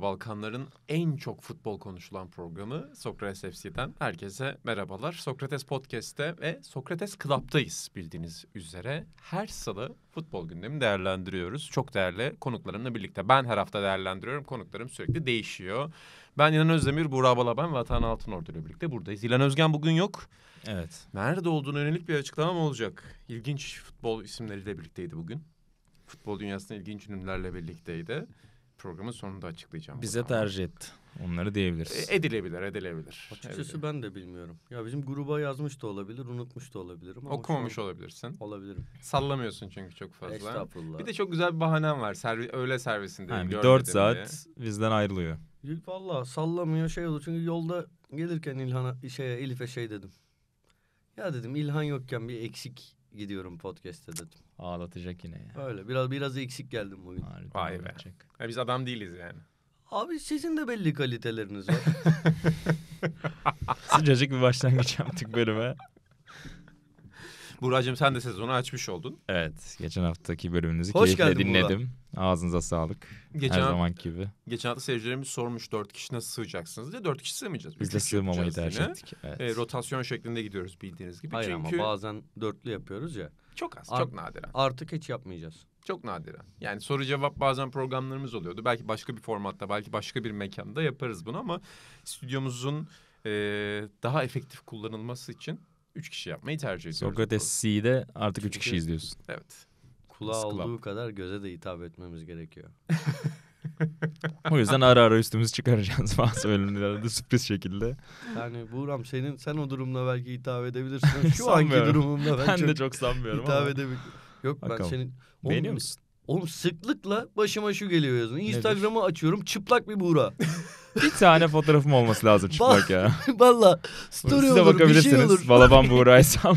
Balkanların en çok futbol konuşulan programı Sokrates FC'den herkese merhabalar. Sokrates Podcast'te ve Sokrates Club'dayız bildiğiniz üzere. Her salı futbol gündemini değerlendiriyoruz. Çok değerli konuklarımla birlikte. Ben her hafta değerlendiriyorum. Konuklarım sürekli değişiyor. Ben İlan Özdemir, Burak Balaban ve Atan Altınordu ile birlikte buradayız. İlan Özgen bugün yok. Evet. Nerede olduğunu yönelik bir açıklama mı olacak. İlginç futbol isimleriyle birlikteydi bugün. Futbol dünyasında ilginç ünlülerle birlikteydi programın sonunda açıklayacağım. Bize bunu. tercih etti. Onları diyebiliriz. E, edilebilir, edilebilir. Açıkçası edilebilir. ben de bilmiyorum. Ya bizim gruba yazmış da olabilir, unutmuş da olabilirim. Ama Okumamış an... olabilirsin. Olabilirim. Sallamıyorsun çünkü çok fazla. Estağfurullah. Bir de çok güzel bir bahanem var. Servi, öğle servisinde. Yani dört saat diye. bizden ayrılıyor. Valla sallamıyor şey oldu. Çünkü yolda gelirken İlhan'a, şeye, Elif'e şey dedim. Ya dedim İlhan yokken bir eksik gidiyorum podcast'te dedim. Ağlatacak yine ya. Öyle biraz biraz eksik geldim bugün. Harbiden Vay be. Ya biz adam değiliz yani. Abi sizin de belli kaliteleriniz var. Sıcacık bir başlangıç yaptık bölüme. Buracığım sen de sezonu açmış oldun. Evet. Geçen haftaki bölümünüzü Hoş keyifle geldin dinledim. Burak. Ağzınıza sağlık. Geçen Her zaman gibi. Geçen hafta seyircilerimiz sormuş dört kişi nasıl sığacaksınız diye. Dört kişi sığmayacağız. Biz de sığmamayı tercih ettik. Evet. E, rotasyon şeklinde gidiyoruz bildiğiniz gibi. Hayır Çünkü... ama bazen dörtlü yapıyoruz ya. Çok az, Art, çok nadiren. Artık hiç yapmayacağız. Çok nadiren. Yani soru cevap bazen programlarımız oluyordu. Belki başka bir formatta, belki başka bir mekanda yaparız bunu ama stüdyomuzun e, daha efektif kullanılması için 3 kişi yapmayı tercih ediyoruz. Sokrates C'de artık 3 kişi izliyorsun. Evet. Kulağı Club. olduğu kadar göze de hitap etmemiz gerekiyor. o yüzden ara ara üstümüzü çıkaracağız bazı bölümlerde sürpriz şekilde. Yani Buğram senin sen o durumla belki hitap edebilirsin. Şu anki durumumda ben, ben çok de çok sanmıyorum hitap ama. Edebil- Yok Bakalım. ben senin... Oğlum, Beğeniyor musun? Oğlum sıklıkla başıma şu geliyor yazın. Instagram'ı açıyorum çıplak bir Buğra. Bir tane fotoğrafım olması lazım çıplak ya. Valla story Siz de olur bir şey bakabilirsiniz. olur. Balaban Buğra Esam.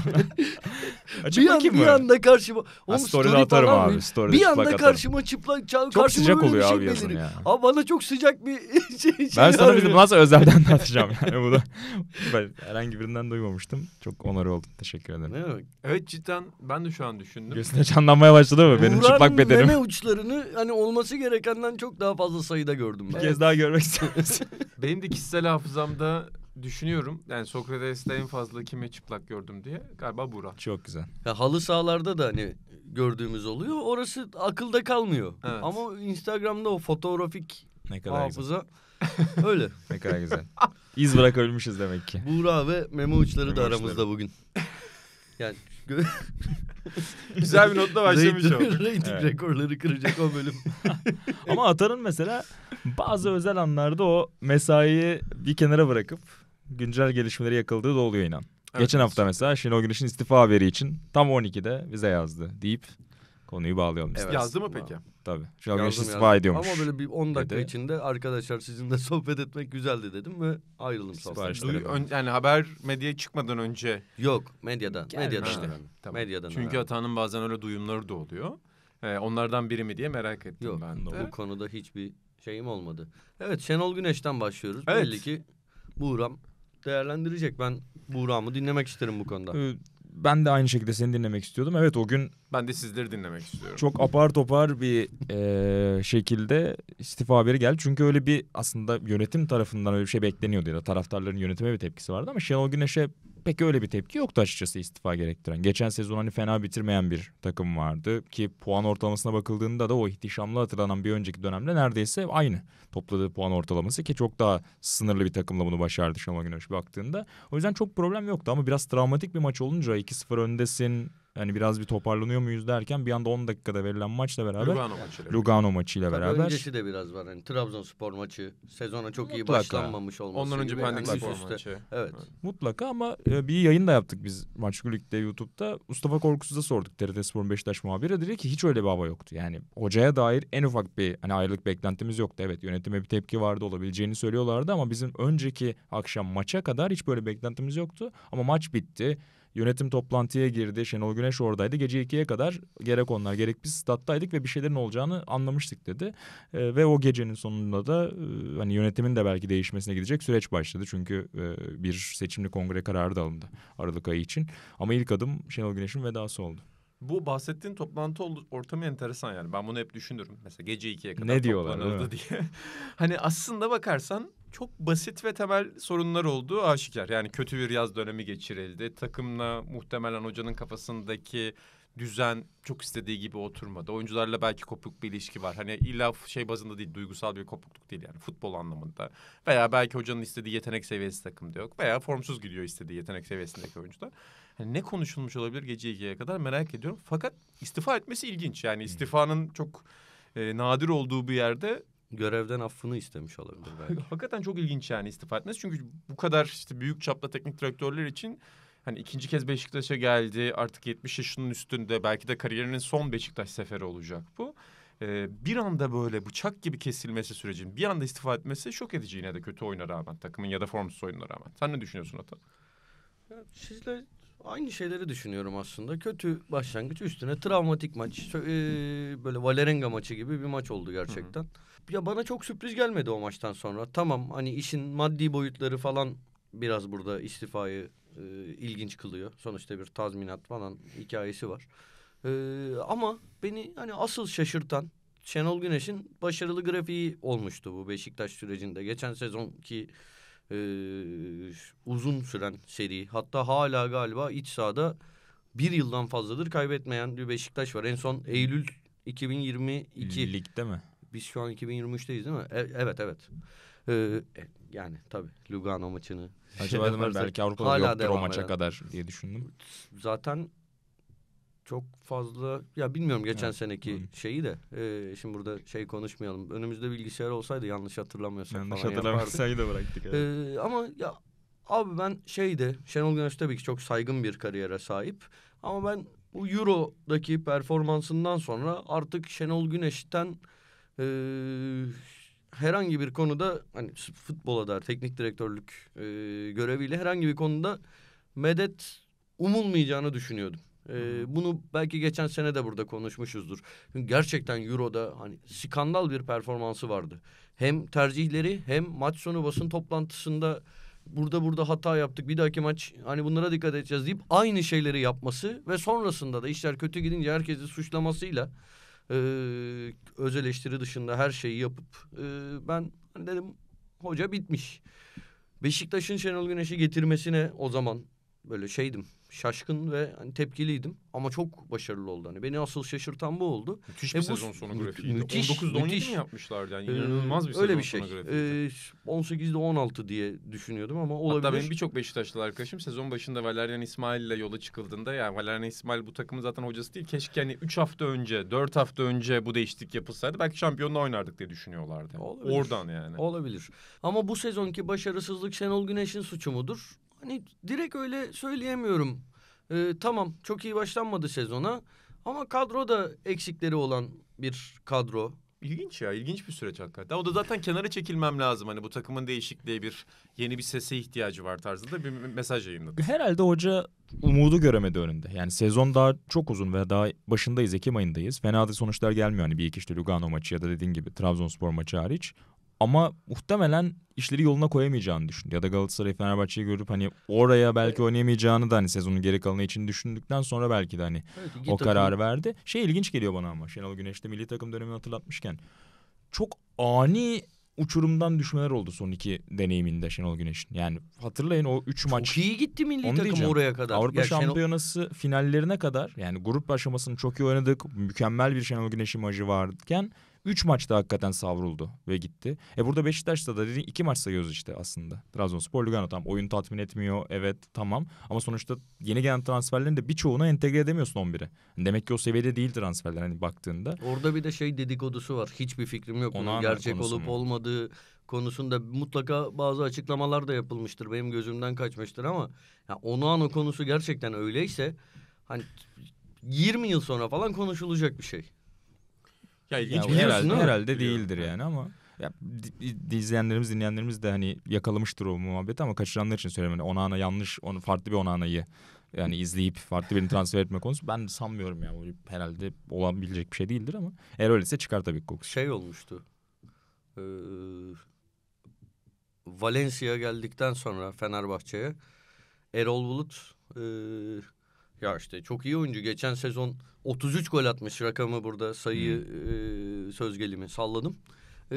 Açık bir, an, bir anda karşıma... Ha, story'de atarım abi. abi. Story bir anda karşıma çıplak... Çok karşıma sıcak oluyor şey abi yazın ya. Abi bana çok sıcak bir şey-, şey... ben sana bir nasıl özelden de Yani bu da ben herhangi birinden duymamıştım. Çok onarı oldum. Teşekkür ederim. Evet cidden ben de şu an düşündüm. Gözüne canlanmaya başladı mı benim Vuran çıplak bedenim? meme uçlarını hani olması gerekenden çok daha fazla sayıda gördüm ben. Bir kez daha görmek istiyorum. benim de kişisel hafızamda düşünüyorum. Yani Sokrates'te en fazla kime çıplak gördüm diye galiba Burak. Çok güzel. Ya halı sahalarda da hani gördüğümüz oluyor. Orası akılda kalmıyor. Evet. Ama Instagram'da o fotoğrafik ne kadar hafıza güzel. öyle. ne kadar güzel. İz bırak ölmüşüz demek ki. Buğra ve Memo uçları da aramızda bugün. Yani Güzel bir notla başlamış olduk. Rating evet. rekorları kıracak o bölüm. Ama Atar'ın mesela bazı özel anlarda o mesaiyi bir kenara bırakıp güncel gelişmeleri yakaladığı da oluyor inan. Evet, Geçen hafta mesela Şenol Güneş'in istifa haberi için tam 12'de bize yazdı deyip konuyu bağlayalım. Evet. Yazdı mı peki? Tabii. Şenol Güneş istifa ediyormuş. Ama böyle bir 10 dakika dedi. içinde arkadaşlar sizinle sohbet etmek güzeldi dedim ve ayrıldım. Siparişlere. Ön, yani haber medyaya çıkmadan önce. Yok medyadan. Gelmiş. Medyadan işte. Tamam. Medyadan Çünkü öğrendim. hatanın bazen öyle duyumları da oluyor. Ee, onlardan biri mi diye merak ettim Yok, ben de. bu konuda hiçbir şeyim olmadı. Evet Şenol Güneş'ten başlıyoruz. Evet. Belli ki Buğram değerlendirecek. Ben Buğra'mı dinlemek isterim bu konuda. Ee, ben de aynı şekilde seni dinlemek istiyordum. Evet o gün... Ben de sizleri dinlemek istiyorum. Çok apar topar bir e, şekilde istifa haberi geldi. Çünkü öyle bir aslında yönetim tarafından öyle bir şey bekleniyordu ya da taraftarların yönetime bir tepkisi vardı. Ama Şenol Güneş'e pek öyle bir tepki yoktu açıkçası istifa gerektiren. Geçen sezon hani fena bitirmeyen bir takım vardı ki puan ortalamasına bakıldığında da o ihtişamlı hatırlanan bir önceki dönemde neredeyse aynı topladığı puan ortalaması ki çok daha sınırlı bir takımla bunu başardı Şama Güneş baktığında. O yüzden çok problem yoktu ama biraz travmatik bir maç olunca 2-0 öndesin yani biraz bir toparlanıyor muyuz derken bir anda 10 dakikada verilen maçla beraber Lugano maçıyla, Lugano maçıyla beraber. Tabii öncesi de biraz var. Yani Trabzonspor maçı sezona çok iyi Mutlaka. başlanmamış olması. Ondan önce Pendik yani maçı. Evet. evet. Mutlaka ama e, bir yayın da yaptık biz Maç Lig'de YouTube'da. Mustafa Korkusuz'a sorduk TRT Spor'un Beşiktaş muhabiri. Dedi ki hiç öyle bir hava yoktu. Yani hocaya dair en ufak bir hani ayrılık beklentimiz yoktu. Evet yönetime bir tepki vardı olabileceğini söylüyorlardı ama bizim önceki akşam maça kadar hiç böyle beklentimiz yoktu. Ama maç bitti. Yönetim toplantıya girdi. Şenol Güneş oradaydı. Gece 2'ye kadar gerek onlar gerek biz stat'taydık ve bir şeylerin olacağını anlamıştık dedi. E, ve o gecenin sonunda da e, hani yönetimin de belki değişmesine gidecek süreç başladı. Çünkü e, bir seçimli kongre kararı da alındı Aralık ayı için. Ama ilk adım Şenol Güneş'in vedası oldu. Bu bahsettiğin toplantı ortamı enteresan yani. Ben bunu hep düşünürüm. Mesela gece ikiye kadar ne diyorlar, toplanıldı diye. hani aslında bakarsan çok basit ve temel sorunlar olduğu aşikar. Yani kötü bir yaz dönemi geçirildi. Takımla muhtemelen hocanın kafasındaki düzen çok istediği gibi oturmadı. Oyuncularla belki kopuk bir ilişki var. Hani illa şey bazında değil, duygusal bir kopukluk değil yani futbol anlamında. Veya belki hocanın istediği yetenek seviyesi takımda yok. Veya formsuz gidiyor istediği yetenek seviyesindeki oyuncular. Hani ne konuşulmuş olabilir gece 2'ye kadar merak ediyorum. Fakat istifa etmesi ilginç. Yani istifanın çok e, nadir olduğu bir yerde görevden affını istemiş olabilir belki. Hakikaten çok ilginç yani istifa etmesi. Çünkü bu kadar işte büyük çapta teknik direktörler için hani ikinci kez Beşiktaş'a geldi. Artık 70 yaşının üstünde belki de kariyerinin son Beşiktaş seferi olacak bu. Ee, bir anda böyle bıçak gibi kesilmesi sürecin bir anda istifa etmesi şok edici yine de kötü oyuna rağmen takımın ya da formsuz oyununa rağmen. Sen ne düşünüyorsun Ata? Ya sizle aynı şeyleri düşünüyorum aslında. Kötü başlangıç üstüne travmatik maç. Ee, böyle Valerenga maçı gibi bir maç oldu gerçekten. Hı hı ya bana çok sürpriz gelmedi o maçtan sonra. Tamam hani işin maddi boyutları falan biraz burada istifayı e, ilginç kılıyor. Sonuçta bir tazminat falan hikayesi var. E, ama beni hani asıl şaşırtan Şenol Güneş'in başarılı grafiği olmuştu bu Beşiktaş sürecinde. Geçen sezonki e, uzun süren seri hatta hala galiba iç sahada bir yıldan fazladır kaybetmeyen bir Beşiktaş var. En son Eylül 2022. Ligde mi? biz şu an 2023'teyiz değil mi? E, evet evet. Ee, e, yani tabii Lugano maçını. Acaba şey belki Avrupa'da hala yoktur o maça eden. kadar diye düşündüm. Zaten çok fazla ya bilmiyorum geçen evet. seneki Hı. şeyi de e, şimdi burada şey konuşmayalım. Önümüzde bilgisayar olsaydı yanlış hatırlamıyorsak yanlış falan hatırlamıyorsaydı bıraktık. Evet. E, ama ya abi ben şeyde Şenol Güneş tabii ki çok saygın bir kariyere sahip ama ben bu Euro'daki performansından sonra artık Şenol Güneş'ten e, herhangi bir konuda hani futbola da teknik direktörlük e, göreviyle herhangi bir konuda medet umulmayacağını düşünüyordum. Ee, bunu belki geçen sene de burada konuşmuşuzdur. Çünkü gerçekten Euro'da hani skandal bir performansı vardı. Hem tercihleri hem maç sonu basın toplantısında burada burada hata yaptık bir dahaki maç hani bunlara dikkat edeceğiz deyip aynı şeyleri yapması ve sonrasında da işler kötü gidince herkesi suçlamasıyla e, öz eleştiri dışında her şeyi yapıp e, ben dedim hoca bitmiş. Beşiktaş'ın Şenol Güneş'i getirmesine o zaman böyle şeydim şaşkın ve hani tepkiliydim ama çok başarılı oldu. Hani beni asıl şaşırtan bu oldu. Müthiş e, bir bu, sezon sonu grafiğiydi. 19'da 17 mi yapmışlardı yani ee, inanılmaz bir Öyle sezon bir şey. grafiğiydi. 18'de ee, 16 diye düşünüyordum ama olabilir. Hatta benim birçok Beşiktaşlı arkadaşım sezon başında Valerian İsmail ile yola çıkıldığında yani Valerian İsmail bu takımın zaten hocası değil. Keşke hani 3 hafta önce 4 hafta önce bu değişiklik yapılsaydı belki şampiyonla oynardık diye düşünüyorlardı. Olabilir. Oradan yani. Olabilir. Ama bu sezonki başarısızlık Şenol Güneş'in suçu mudur? hani direkt öyle söyleyemiyorum. Ee, tamam çok iyi başlanmadı sezona ama kadro da eksikleri olan bir kadro. İlginç ya ilginç bir süreç hakikaten. O da zaten kenara çekilmem lazım. Hani bu takımın değişikliği bir yeni bir sese ihtiyacı var tarzında bir mesaj yayınladı. Herhalde hoca umudu göremedi önünde. Yani sezon daha çok uzun ve daha başındayız. Ekim ayındayız. Fena da sonuçlar gelmiyor. Hani bir iki işte Lugano maçı ya da dediğin gibi Trabzonspor maçı hariç. Ama muhtemelen işleri yoluna koyamayacağını düşündü. Ya da Galatasaray Fenerbahçe'yi görüp hani oraya belki oynayamayacağını da hani sezonun geri kalanı için düşündükten sonra belki de hani evet, o takım. kararı verdi. Şey ilginç geliyor bana ama Şenol Güneş'te milli takım dönemini hatırlatmışken çok ani uçurumdan düşmeler oldu son iki deneyiminde Şenol Güneş'in. Yani hatırlayın o üç Çok maç. Çok iyi gitti milli Onu takım diyeceğim. oraya kadar. Avrupa ya Şampiyonası Şenol... finallerine kadar yani grup aşamasını çok iyi oynadık. Mükemmel bir Şenol Güneş imajı varken Üç maçta hakikaten savruldu ve gitti. E burada Beşiktaş'ta da dediğin iki maç sayıyoruz işte aslında. Trabzonspor, Lugano tam oyun tatmin etmiyor. Evet tamam ama sonuçta yeni gelen transferlerin de birçoğuna entegre edemiyorsun 11'e. Hani demek ki o seviyede değil transferler hani baktığında. Orada bir de şey dedikodusu var. Hiçbir fikrim yok. Ona gerçek olup mu? olmadığı konusunda mutlaka bazı açıklamalar da yapılmıştır. Benim gözümden kaçmıştır ama ya o konusu gerçekten öyleyse hani 20 yıl sonra falan konuşulacak bir şey. Ya ilginç bir herhalde, şey herhalde değildir yani ama ya, izleyenlerimiz dinleyenlerimiz de hani yakalamıştır o muhabbeti ama kaçıranlar için söyleyeyim. Yani ana yanlış onu farklı bir ona anayı yani izleyip farklı birini transfer etme konusu ben sanmıyorum ya. Yani. Herhalde olabilecek bir şey değildir ama eğer öyleyse çıkar tabii kokusu. Şey olmuştu. Ee, Valencia geldikten sonra Fenerbahçe'ye Erol Bulut e, ya işte çok iyi oyuncu. Geçen sezon 33 gol atmış rakamı burada sayı hmm. e, söz gelimi salladım. E,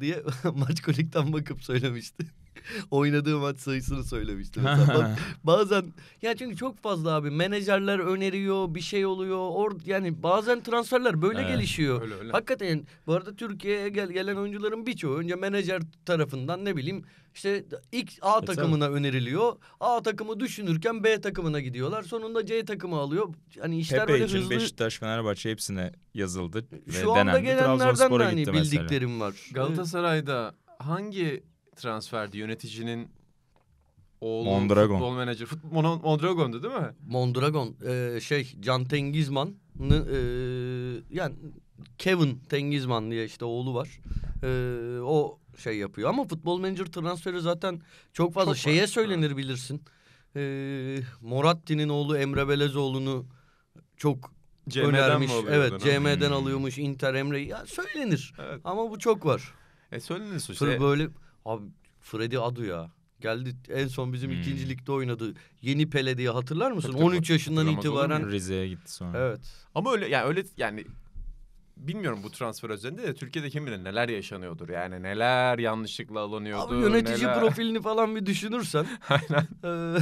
diye maç kolikten bakıp söylemişti. oynadığı maç sayısını söylemişti. Mesela. bazen ya çünkü çok fazla abi menajerler öneriyor bir şey oluyor. Or yani bazen transferler böyle evet, gelişiyor. Öyle, öyle. Hakikaten bu arada Türkiye'ye gel gelen oyuncuların birçoğu önce menajer tarafından ne bileyim işte ilk A e, takımına evet, öneriliyor. A takımı düşünürken B takımına gidiyorlar. Sonunda C takımı alıyor. Hani işler Pepe böyle için hızlı. Beşiktaş, Fenerbahçe hepsine yazıldı. Şu ve anda denendi. gelenlerden de hani bildiklerim var. Galatasaray'da hangi transferdi. Yöneticinin oğlu Mondragon. futbol menajer. Fut, Mondragon'du değil mi? Mondragon e, şey Can Tengizman'ı e, yani Kevin Tengizman diye işte oğlu var. E, o şey yapıyor ama futbol menajer transferi zaten çok fazla çok şeye var. söylenir bilirsin. E, Moratti'nin oğlu Emre Belezoğlu'nu çok CM'den önermiş. evet, CM'den hmm. alıyormuş Inter Emre. Ya söylenir. Evet. Ama bu çok var. E söylenir sonuçta. Işte. Böyle Abi Freddy Adu ya. Geldi en son bizim hmm. ikinci ligde oynadı. Yeni Pele diye hatırlar mısın? Tabii, 13 yaşından itibaren Rize'ye gitti sonra. Evet. Ama öyle yani öyle yani bilmiyorum bu transfer özelinde de Türkiye'de kim bilir neler yaşanıyordur. Yani neler yanlışlıkla alınıyordu. Abi yönetici neler... profilini falan bir düşünürsen. Aynen. Ee,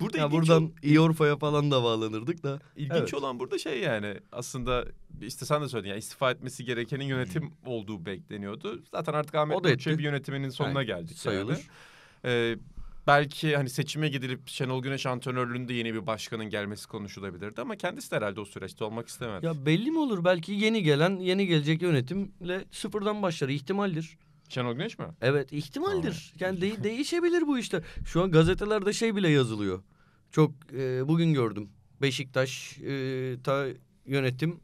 burada ya buradan ol... Iorfa'ya falan da bağlanırdık da. İlginç evet. olan burada şey yani aslında işte sen de söyledin ya istifa etmesi gerekenin yönetim olduğu bekleniyordu. Zaten artık Ahmet bir yönetiminin sonuna yani, geldik sayılır. yani. Ee, belki hani seçime gidilip Şenol Güneş antrenörlüğünde yeni bir başkanın gelmesi konuşulabilirdi ama kendisi de herhalde o süreçte olmak istemedi. Ya belli mi olur belki yeni gelen yeni gelecek yönetimle sıfırdan başlar ihtimaldir. Şenol Güneş mi? Evet ihtimaldir. Yani de- değişebilir bu işte. Şu an gazetelerde şey bile yazılıyor. Çok e, bugün gördüm. Beşiktaş e, ta yönetim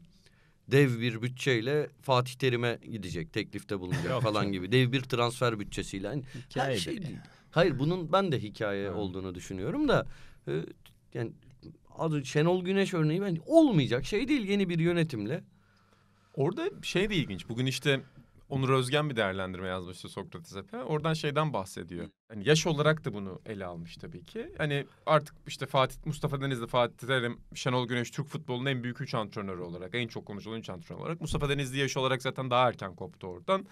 dev bir bütçeyle Fatih Terim'e gidecek. Teklifte bulunacak falan gibi. Dev bir transfer bütçesiyle. Hani şey yani her şey. be. Hayır bunun ben de hikaye Ha. olduğunu düşünüyorum da e, yani adı Şenol Güneş örneği ben olmayacak şey değil yeni bir yönetimle. Orada şey de ilginç. Bugün işte Onur Özgen bir değerlendirme yazmıştı Sokrates'e. Oradan şeyden bahsediyor. Hani yaş olarak da bunu ele almış tabii ki. Hani artık işte Fatih Mustafa Denizli, Fatih Terim, Şenol Güneş Türk futbolunun en büyük üç antrenörü olarak, en çok konuşulan üç antrenör olarak Mustafa Denizli yaş olarak zaten daha erken koptu oradan.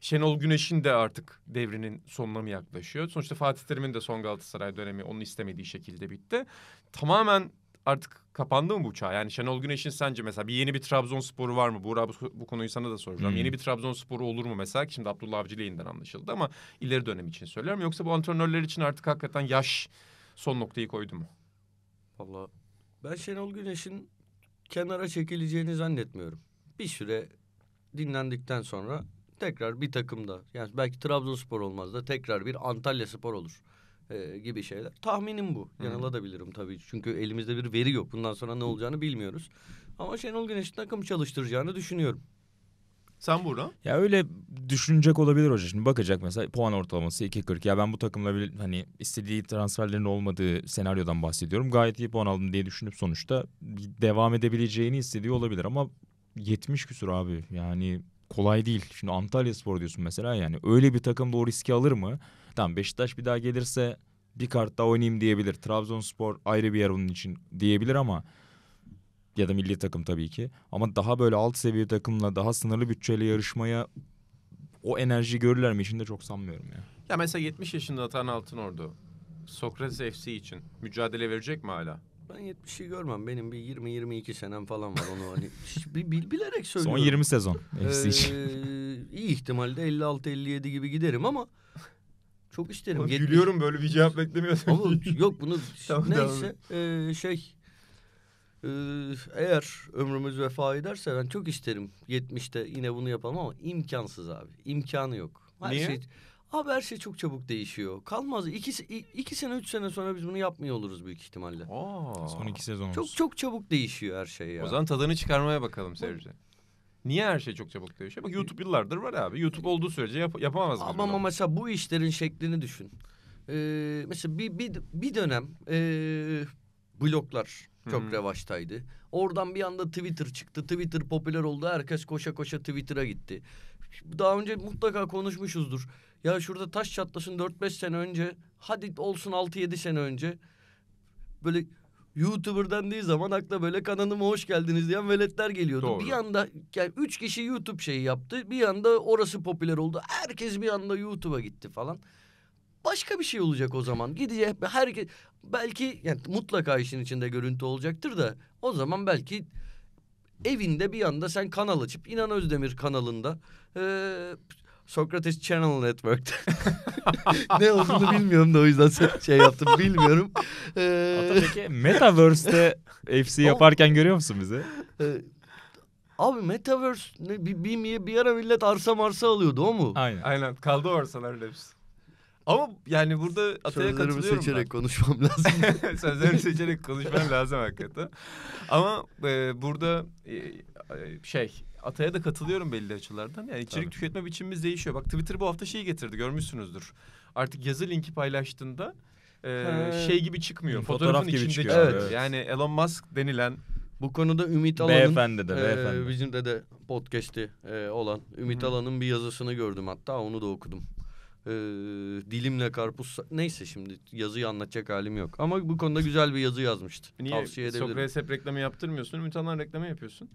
Şenol Güneş'in de artık devrinin sonuna mı yaklaşıyor? Sonuçta Fatih Terim'in de son Galatasaray dönemi onun istemediği şekilde bitti. Tamamen artık kapandı mı bu çağ? Yani Şenol Güneş'in sence mesela bir yeni bir Trabzonspor'u var mı? Buğra bu, bu konuyu sana da soracağım. Hmm. Yeni bir Trabzonspor'u olur mu mesela? Şimdi Abdullah Avcı ile anlaşıldı ama ileri dönem için söylüyorum. Yoksa bu antrenörler için artık hakikaten yaş son noktayı koydu mu? Valla ben Şenol Güneş'in kenara çekileceğini zannetmiyorum. Bir süre dinlendikten sonra tekrar bir takımda yani belki Trabzonspor olmaz da tekrar bir Antalya Spor olur. E, gibi şeyler. Tahminim bu. Yanılabilirim tabii. Çünkü elimizde bir veri yok. Bundan sonra ne olacağını bilmiyoruz. Ama Şenol Güneş'in takım çalıştıracağını düşünüyorum. Sen burada Ya öyle düşünecek olabilir hoca. Şimdi bakacak mesela puan ortalaması 2.40. Ya ben bu takımla bir hani istediği transferlerin olmadığı senaryodan bahsediyorum. Gayet iyi puan aldım diye düşünüp sonuçta devam edebileceğini istediği olabilir. Ama 70 küsur abi yani kolay değil. Şimdi Antalya Spor diyorsun mesela yani öyle bir takım doğru riski alır mı? Tamam Beşiktaş bir daha gelirse bir kart daha oynayayım diyebilir. Trabzonspor ayrı bir yer onun için diyebilir ama ya da milli takım tabii ki. Ama daha böyle alt seviye takımla daha sınırlı bütçeyle yarışmaya o enerji görürler mi içinde çok sanmıyorum ya. Ya mesela 70 yaşında Atan Altınordu Sokrates FC için mücadele verecek mi hala? Ben 70'i görmem. Benim bir 20-22 senem falan var onu hani bil, bilerek söylüyorum. Son 20 sezon FC için. Ee, iyi ihtimalle 56-57 gibi giderim ama çok isterim. Oğlum, Gülüyorum böyle bir cevap beklemiyordum. Oğlum yok bunu tamam, neyse e, şey e, eğer ömrümüz vefa ederse ben çok isterim 70'te yine bunu yapalım ama imkansız abi. İmkanı yok. Her Niye? Şey, abi her şey çok çabuk değişiyor. Kalmaz. İki, iki sene üç sene sonra biz bunu yapmıyor oluruz büyük ihtimalle. Oo. Son iki sezon Çok çok çabuk değişiyor her şey ya. O zaman tadını çıkarmaya bakalım seyirci. Niye her şey çok çabuk değişiyor? Bak YouTube yıllardır var abi. YouTube olduğu sürece yap yapamaz. Ama, ama mesela bu işlerin şeklini düşün. Ee, mesela bir, bir, bir dönem ee, bloklar çok hmm. revaçtaydı. Oradan bir anda Twitter çıktı. Twitter popüler oldu. Herkes koşa koşa Twitter'a gitti. Daha önce mutlaka konuşmuşuzdur. Ya şurada taş çatlasın 4-5 sene önce. Hadi olsun 6-7 sene önce. Böyle YouTuber'dan değil zaman akla böyle kanalıma hoş geldiniz diyen veletler geliyordu. Doğru. Bir anda yani üç kişi YouTube şeyi yaptı. Bir anda orası popüler oldu. Herkes bir anda YouTube'a gitti falan. Başka bir şey olacak o zaman. Gidecek herkes belki yani mutlaka işin içinde görüntü olacaktır da o zaman belki evinde bir anda sen kanal açıp İnan Özdemir kanalında Socrates Channel Network'te. ne olduğunu bilmiyorum da o yüzden şey yaptım bilmiyorum. Ee... Hatta peki Metaverse'de FC yaparken görüyor musun bizi? Ee, abi Metaverse ne, bir, bir, bir ara millet arsa marsa alıyordu o mu? Aynen. Aynen kaldı arsalar hepsi. Ama yani burada Atay'a Sözlerimi katılıyorum Sözlerimi seçerek ben. konuşmam lazım. Sözlerimi seçerek konuşmam lazım hakikaten. Ama e, burada e, e şey Atay'a da katılıyorum belli açılardan. Yani içerik Tabii. tüketme biçimimiz değişiyor. Bak Twitter bu hafta şeyi getirdi görmüşsünüzdür. Artık yazı linki paylaştığında e, şey gibi çıkmıyor. Fotoğraf Fotoğrafın gibi içinde çıkıyor. Evet. Yani Elon Musk denilen Bu konuda Ümit Alan'ın Beyefendi de, e, bizim de de podcast'i e, olan Ümit Hı. Alan'ın bir yazısını gördüm hatta onu da okudum. E, dilimle karpuz neyse şimdi yazıyı anlatacak halim yok ama bu konuda güzel bir yazı yazmıştı. niye Tavsiye edebilirim. Sokrates hep reklamı yaptırmıyorsun? Ümit Alan reklamı yapıyorsun.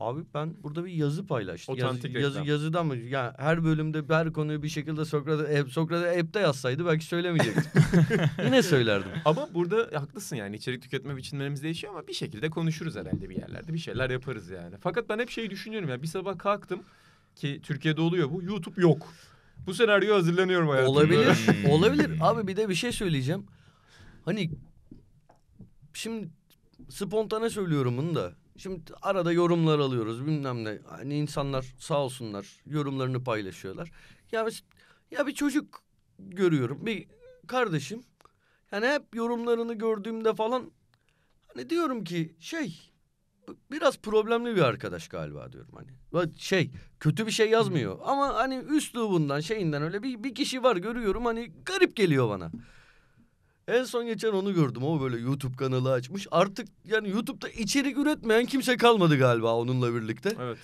Abi ben burada bir yazı paylaştım. Otantik yazı, yazı, yazıdan mı? Yani her bölümde her konuyu bir şekilde Sokrat e, Sokrat app'te yazsaydı belki söylemeyecektim. Yine söylerdim. Ama burada haklısın yani içerik tüketme biçimlerimiz değişiyor ama bir şekilde konuşuruz herhalde bir yerlerde. Bir şeyler yaparız yani. Fakat ben hep şeyi düşünüyorum ya. Yani bir sabah kalktım ki Türkiye'de oluyor bu. YouTube yok. Bu senaryo hazırlanıyorum hayatımda. Olabilir. Hmm. olabilir. Abi bir de bir şey söyleyeceğim. Hani şimdi spontane söylüyorum bunu da. Şimdi arada yorumlar alıyoruz bilmem ne. Hani insanlar sağ olsunlar yorumlarını paylaşıyorlar. Ya ya bir çocuk görüyorum bir kardeşim. Yani hep yorumlarını gördüğümde falan hani diyorum ki şey biraz problemli bir arkadaş galiba diyorum hani. Şey kötü bir şey yazmıyor ama hani üslubundan şeyinden öyle bir, bir kişi var görüyorum hani garip geliyor bana. En son geçen onu gördüm. O böyle YouTube kanalı açmış. Artık yani YouTube'da içerik üretmeyen kimse kalmadı galiba onunla birlikte. Evet.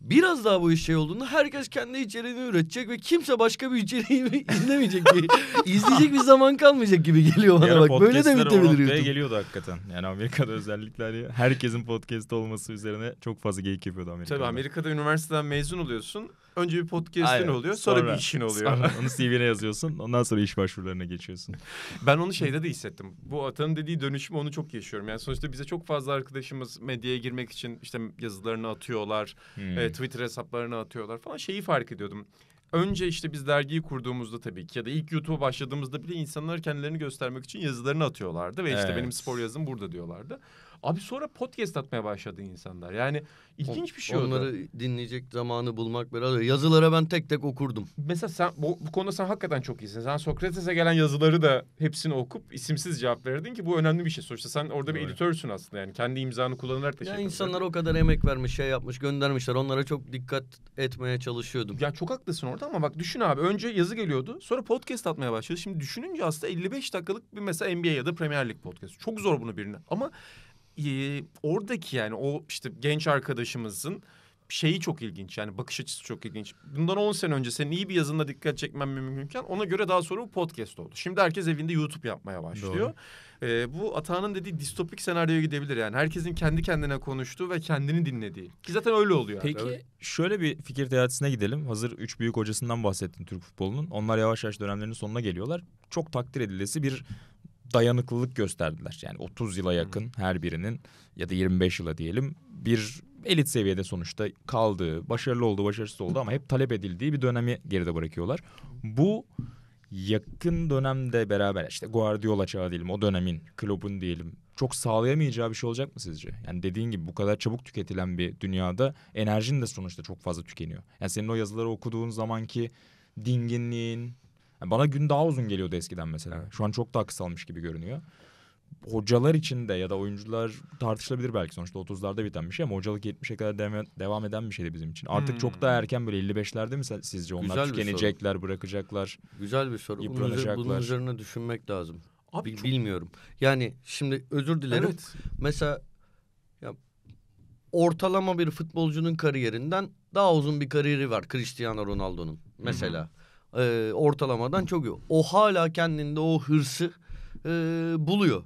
Biraz daha bu iş şey olduğunda herkes kendi içeriğini üretecek ve kimse başka bir içeriği izlemeyecek. bir, izleyecek bir zaman kalmayacak gibi geliyor bana bak. Böyle de bitebilir YouTube. geliyordu hakikaten. Yani Amerika'da özellikle hani herkesin podcast olması üzerine çok fazla geyik yapıyordu Amerika'da. Tabii Amerika'da üniversiteden mezun oluyorsun Önce bir podcast'in oluyor sonra, sonra bir işin oluyor. Sonra onu CV'ne yazıyorsun ondan sonra iş başvurularına geçiyorsun. Ben onu şeyde de hissettim. Bu Atan'ın dediği dönüşümü onu çok yaşıyorum. Yani sonuçta bize çok fazla arkadaşımız medyaya girmek için işte yazılarını atıyorlar. Hmm. E, Twitter hesaplarını atıyorlar falan şeyi fark ediyordum. Önce işte biz dergiyi kurduğumuzda tabii ki ya da ilk YouTube'a başladığımızda bile insanlar kendilerini göstermek için yazılarını atıyorlardı. Ve evet. işte benim spor yazım burada diyorlardı. Abi sonra podcast atmaya başladı insanlar. Yani ilginç bir şey oldu. Onları dinleyecek zamanı bulmak biraz. Yazılara ben tek tek okurdum. Mesela sen bu, bu konuda sen hakikaten çok iyisin. Sen Sokrates'e gelen yazıları da hepsini okup isimsiz cevap verdin ki bu önemli bir şey. Sonuçta sen orada bir evet. editörsün aslında yani. Kendi imzanı kullanarak da ya şey insanlar o kadar emek vermiş, şey yapmış, göndermişler. Onlara çok dikkat etmeye çalışıyordum. Ya çok haklısın orada ama bak düşün abi. Önce yazı geliyordu. Sonra podcast atmaya başladı. Şimdi düşününce aslında 55 dakikalık bir mesela NBA ya da Premier Lig podcast. Çok zor bunu birine. Ama e, oradaki yani o işte genç arkadaşımızın şeyi çok ilginç yani bakış açısı çok ilginç. Bundan 10 sene önce senin iyi bir yazında dikkat çekmem mümkünken ona göre daha sonra bu podcast oldu. Şimdi herkes evinde YouTube yapmaya başlıyor. Ee, bu Atağan'ın dediği distopik senaryoya gidebilir yani. Herkesin kendi kendine konuştuğu ve kendini dinlediği. Ki zaten öyle oluyor. Peki abi. şöyle bir fikir teatisine gidelim. Hazır üç büyük hocasından bahsettin Türk futbolunun. Onlar yavaş yavaş dönemlerinin sonuna geliyorlar. Çok takdir edilesi bir dayanıklılık gösterdiler. Yani 30 yıla yakın her birinin ya da 25 yıla diyelim bir elit seviyede sonuçta kaldığı, başarılı oldu, başarısız oldu ama hep talep edildiği bir dönemi geride bırakıyorlar. Bu yakın dönemde beraber işte Guardiola çağı diyelim o dönemin Klopp'un diyelim çok sağlayamayacağı bir şey olacak mı sizce? Yani dediğin gibi bu kadar çabuk tüketilen bir dünyada enerjin de sonuçta çok fazla tükeniyor. Yani senin o yazıları okuduğun zamanki dinginliğin, yani bana gün daha uzun geliyordu eskiden mesela. Evet. Şu an çok daha kısalmış gibi görünüyor. Hocalar için de ya da oyuncular tartışılabilir belki sonuçta 30'larda biten bir şey ama hocalık 70'e kadar devam, devam eden bir şeydi bizim için. Artık hmm. çok daha hmm. erken böyle 55'lerde mi sizce onlar Güzel tükenecekler, soru. bırakacaklar? Güzel bir soru. Bunun, üzerine, bunun üzerine düşünmek lazım. Abi çok... Bilmiyorum. Yani şimdi özür dilerim. Evet. Mesela ya ortalama bir futbolcunun kariyerinden daha uzun bir kariyeri var Cristiano Ronaldo'nun mesela. hı e, ortalamadan çok iyi. O hala kendinde o hırsı e, buluyor.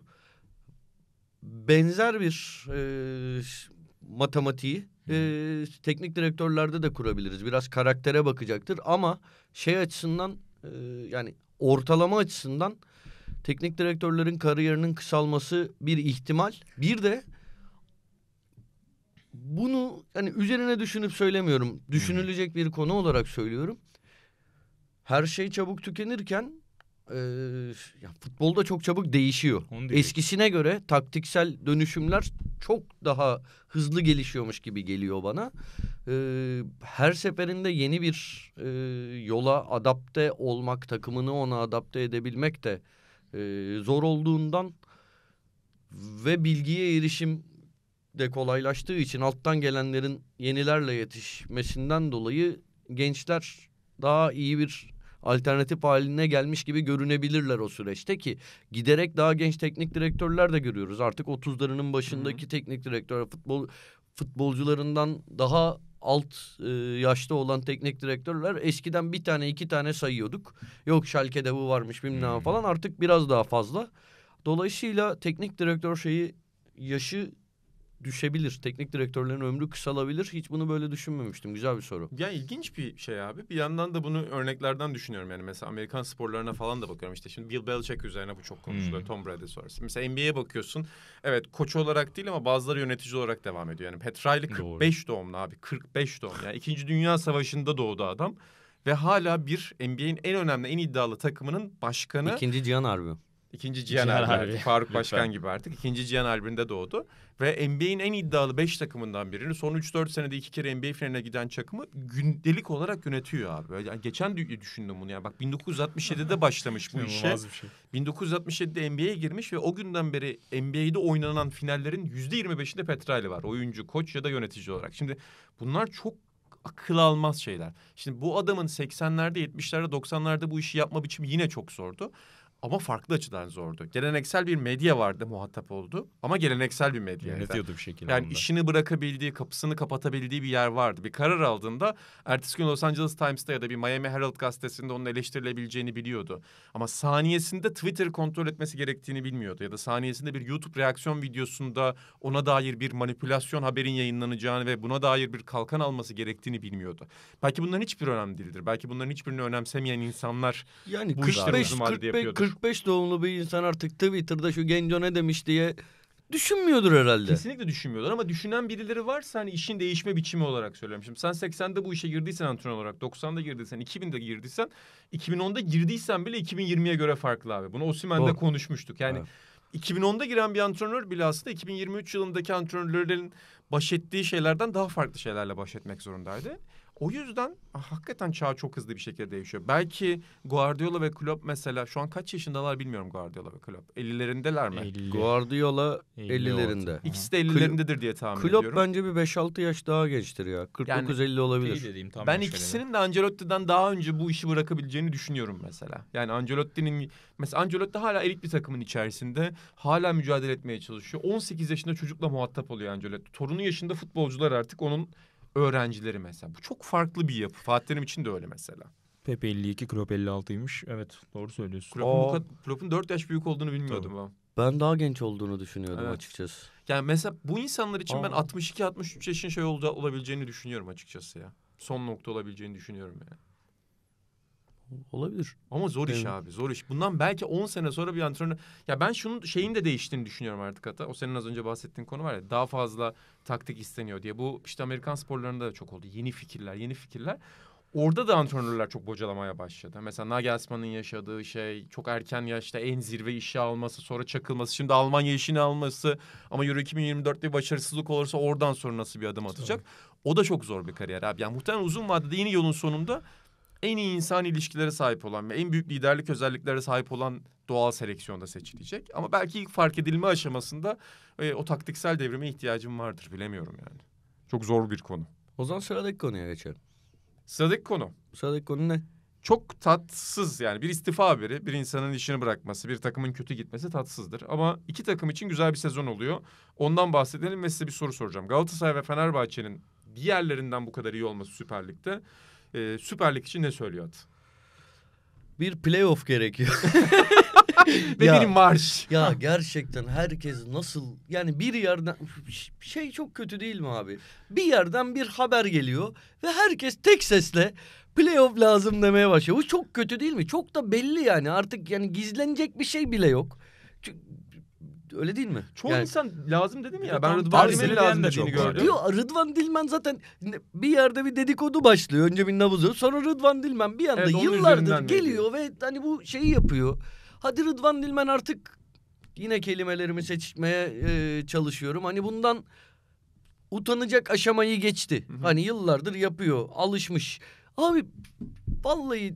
Benzer bir e, matematiği e, teknik direktörlerde de kurabiliriz. Biraz karaktere bakacaktır ama şey açısından e, yani ortalama açısından teknik direktörlerin kariyerinin kısalması bir ihtimal. Bir de bunu yani üzerine düşünüp söylemiyorum. Düşünülecek bir konu olarak söylüyorum her şey çabuk tükenirken e, ya futbolda çok çabuk değişiyor. Eskisine göre taktiksel dönüşümler çok daha hızlı gelişiyormuş gibi geliyor bana. E, her seferinde yeni bir e, yola adapte olmak, takımını ona adapte edebilmek de e, zor olduğundan ve bilgiye erişim de kolaylaştığı için alttan gelenlerin yenilerle yetişmesinden dolayı gençler daha iyi bir alternatif haline gelmiş gibi görünebilirler o süreçte ki giderek daha genç teknik direktörler de görüyoruz. Artık 30'larının başındaki Hı-hı. teknik direktör futbol futbolcularından daha alt e, yaşta olan teknik direktörler eskiden bir tane iki tane sayıyorduk. Yok Schalke'de bu varmış bilmem hmm. falan artık biraz daha fazla. Dolayısıyla teknik direktör şeyi yaşı düşebilir. Teknik direktörlerin ömrü kısalabilir. Hiç bunu böyle düşünmemiştim. Güzel bir soru. Ya ilginç bir şey abi. Bir yandan da bunu örneklerden düşünüyorum. Yani mesela Amerikan sporlarına falan da bakıyorum. İşte şimdi Bill Belichick üzerine bu çok konuşuluyor. Hmm. Tom Brady sonrası. Mesela NBA'ye bakıyorsun. Evet koç olarak değil ama bazıları yönetici olarak devam ediyor. Yani Pat Riley 45 Doğru. doğumlu abi. 45 doğumlu. Yani İkinci Dünya Savaşı'nda doğdu adam. Ve hala bir NBA'in en önemli, en iddialı takımının başkanı. İkinci Cihan Harbi. İkinci Cihan, Cihan Albi. Albi. Faruk Lütfen. Başkan gibi artık. İkinci Cihan Albi'nde doğdu. Ve NBA'in en iddialı beş takımından birini son 3-4 senede iki kere NBA finaline giden çakımı gündelik olarak yönetiyor abi. Böyle, yani geçen düşündüm bunu ya Bak 1967'de başlamış bu işe. Şey. 1967'de NBA'ye girmiş ve o günden beri NBA'de oynanan finallerin yüzde %25'inde Petrali var. Oyuncu, koç ya da yönetici olarak. Şimdi bunlar çok akıl almaz şeyler. Şimdi bu adamın 80'lerde, 70'lerde, 90'larda bu işi yapma biçimi yine çok zordu ama farklı açıdan zordu. Geleneksel bir medya vardı muhatap oldu ama geleneksel bir medya. Yönetiyordu bir şekilde. Yani işini bırakabildiği, kapısını kapatabildiği bir yer vardı. Bir karar aldığında ertesi gün Los Angeles Times'ta ya da bir Miami Herald gazetesinde onun eleştirilebileceğini biliyordu. Ama saniyesinde Twitter kontrol etmesi gerektiğini bilmiyordu. Ya da saniyesinde bir YouTube reaksiyon videosunda ona dair bir manipülasyon haberin yayınlanacağını ve buna dair bir kalkan alması gerektiğini bilmiyordu. Belki bunların hiçbir önemli değildir. Belki bunların hiçbirini önemsemeyen insanlar yani bu 45, 45, 45, 45 45 doğumlu bir insan artık Twitter'da şu genco ne demiş diye düşünmüyordur herhalde. Kesinlikle düşünmüyorlar ama düşünen birileri varsa hani işin değişme biçimi olarak söylüyorum. Şimdi sen 80'de bu işe girdiysen antrenör olarak, 90'da girdiysen, 2000'de girdiysen, 2010'da girdiysen bile 2020'ye göre farklı abi. Bunu Osimhen'de konuşmuştuk. Yani evet. 2010'da giren bir antrenör bile aslında 2023 yılındaki antrenörlerin baş ettiği şeylerden daha farklı şeylerle baş etmek zorundaydı. O yüzden hakikaten çağ çok hızlı bir şekilde değişiyor. Belki Guardiola ve Klopp mesela şu an kaç yaşındalar bilmiyorum Guardiola ve Klopp. 50'lerindeler mi? 50. Guardiola 50'lerinde. İkisi de 50'lerindedir diye tahmin Klopp ediyorum. Klopp bence bir 5-6 yaş daha gençtir ya. 49-50 yani, olabilir. Dediğim, tam ben ikisinin de Ancelotti'den daha önce bu işi bırakabileceğini düşünüyorum mesela. Yani Ancelotti'nin mesela Ancelotti hala elit bir takımın içerisinde hala mücadele etmeye çalışıyor. 18 yaşında çocukla muhatap oluyor Ancelotti. Torunu yaşında futbolcular artık onun öğrencileri mesela. Bu çok farklı bir yapı. Fatih için de öyle mesela. Pep 52, Klopp 56'ymış. Evet doğru söylüyorsun. Klopp'un, Klopp'un 4 yaş büyük olduğunu bilmiyordum ben. Ben daha genç olduğunu düşünüyordum evet. açıkçası. Yani mesela bu insanlar için Aa. ben 62-63 yaşın şey olabileceğini düşünüyorum açıkçası ya. Son nokta olabileceğini düşünüyorum yani. Olabilir. Ama zor evet. iş abi zor iş. Bundan belki 10 sene sonra bir antrenör... Ya ben şunun şeyin de değiştiğini düşünüyorum artık hatta. O senin az önce bahsettiğin konu var ya daha fazla taktik isteniyor diye. Bu işte Amerikan sporlarında da çok oldu. Yeni fikirler, yeni fikirler. Orada da antrenörler çok bocalamaya başladı. Mesela Nagelsmann'ın yaşadığı şey çok erken yaşta en zirve işe alması sonra çakılması. Şimdi Almanya işini alması ama Euro 2024'te bir başarısızlık olursa oradan sonra nasıl bir adım atacak? Tabii. O da çok zor bir kariyer abi. Yani muhtemelen uzun vadede yeni yolun sonunda en iyi insan ilişkilere sahip olan ve en büyük liderlik özelliklere sahip olan doğal seleksiyonda seçilecek. Ama belki ilk fark edilme aşamasında e, o taktiksel devrime ihtiyacım vardır bilemiyorum yani. Çok zor bir konu. O zaman sıradaki konuya geçelim. Sıradaki konu. Sıradaki konu ne? Çok tatsız yani bir istifa haberi, bir insanın işini bırakması, bir takımın kötü gitmesi tatsızdır. Ama iki takım için güzel bir sezon oluyor. Ondan bahsedelim ve size bir soru soracağım. Galatasaray ve Fenerbahçe'nin diğerlerinden bu kadar iyi olması Süper Lig'de e, Süper Lig için ne söylüyordu? Bir playoff gerekiyor. Ve ya, bir marş. Ya gerçekten herkes nasıl yani bir yerden şey çok kötü değil mi abi? Bir yerden bir haber geliyor ve herkes tek sesle playoff lazım demeye başlıyor. Bu çok kötü değil mi? Çok da belli yani artık yani gizlenecek bir şey bile yok. Öyle değil mi? Çoğu yani, insan lazım dedim ya. Ben Rıdvan Dilmen'in lazım dediğini gördüm. Diyor Rıdvan Dilmen zaten bir yerde bir dedikodu başlıyor. Önce bir nabızı sonra Rıdvan Dilmen bir anda evet, yıllardır geliyor ve hani bu şeyi yapıyor. Hadi Rıdvan Dilmen artık yine kelimelerimi seçmeye e, çalışıyorum. Hani bundan utanacak aşamayı geçti. Hı hı. Hani yıllardır yapıyor, alışmış. Abi vallahi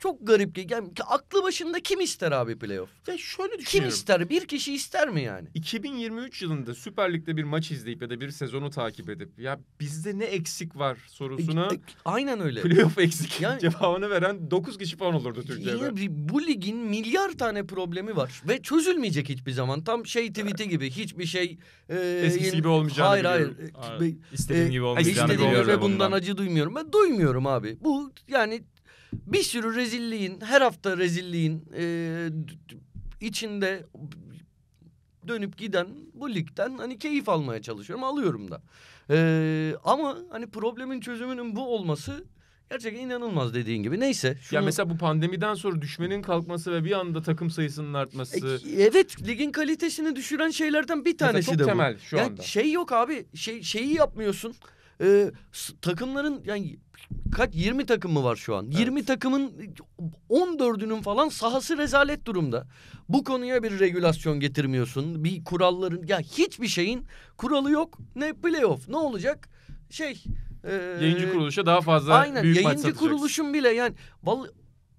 çok garip ki yani aklı başında kim ister abi playoff? Ya şöyle düşünüyorum. Kim ister? Bir kişi ister mi yani? 2023 yılında Süper Lig'de bir maç izleyip ya da bir sezonu takip edip ya bizde ne eksik var sorusuna e, e, aynen öyle. Playoff eksik yani, cevabını veren 9 kişi falan olurdu Türkiye'de. Yani bu ligin milyar tane problemi var ve çözülmeyecek hiçbir zaman. Tam şey tweet'i gibi hiçbir şey e, eskisi gibi olmayacağını hayır, biliyorum. Hayır e, hayır. E, gibi olmayacağını e, biliyorum. Ve bundan, bundan acı duymuyorum. Ben duymuyorum abi. Bu yani bir sürü rezilliğin her hafta rezilliğin e, içinde dönüp giden bu ligden hani keyif almaya çalışıyorum alıyorum da. Ee, ama hani problemin çözümünün bu olması Gerçekten inanılmaz dediğin gibi. Neyse. Şunu... Ya mesela bu pandemiden sonra düşmenin kalkması ve bir anda takım sayısının artması. E, evet ligin kalitesini düşüren şeylerden bir tanesi mesela çok de temel bu. temel şu yani anda. Şey yok abi şey, şeyi yapmıyorsun. Ee, takımların yani kaç 20 takım mı var şu an? Evet. 20 takımın 14'ünün falan sahası rezalet durumda. Bu konuya bir regülasyon getirmiyorsun. Bir kuralların ya hiçbir şeyin kuralı yok. Ne playoff ne olacak? Şey e, yayıncı kuruluşa daha fazla aynen, büyük yayıncı maç kuruluşun bile yani vallahi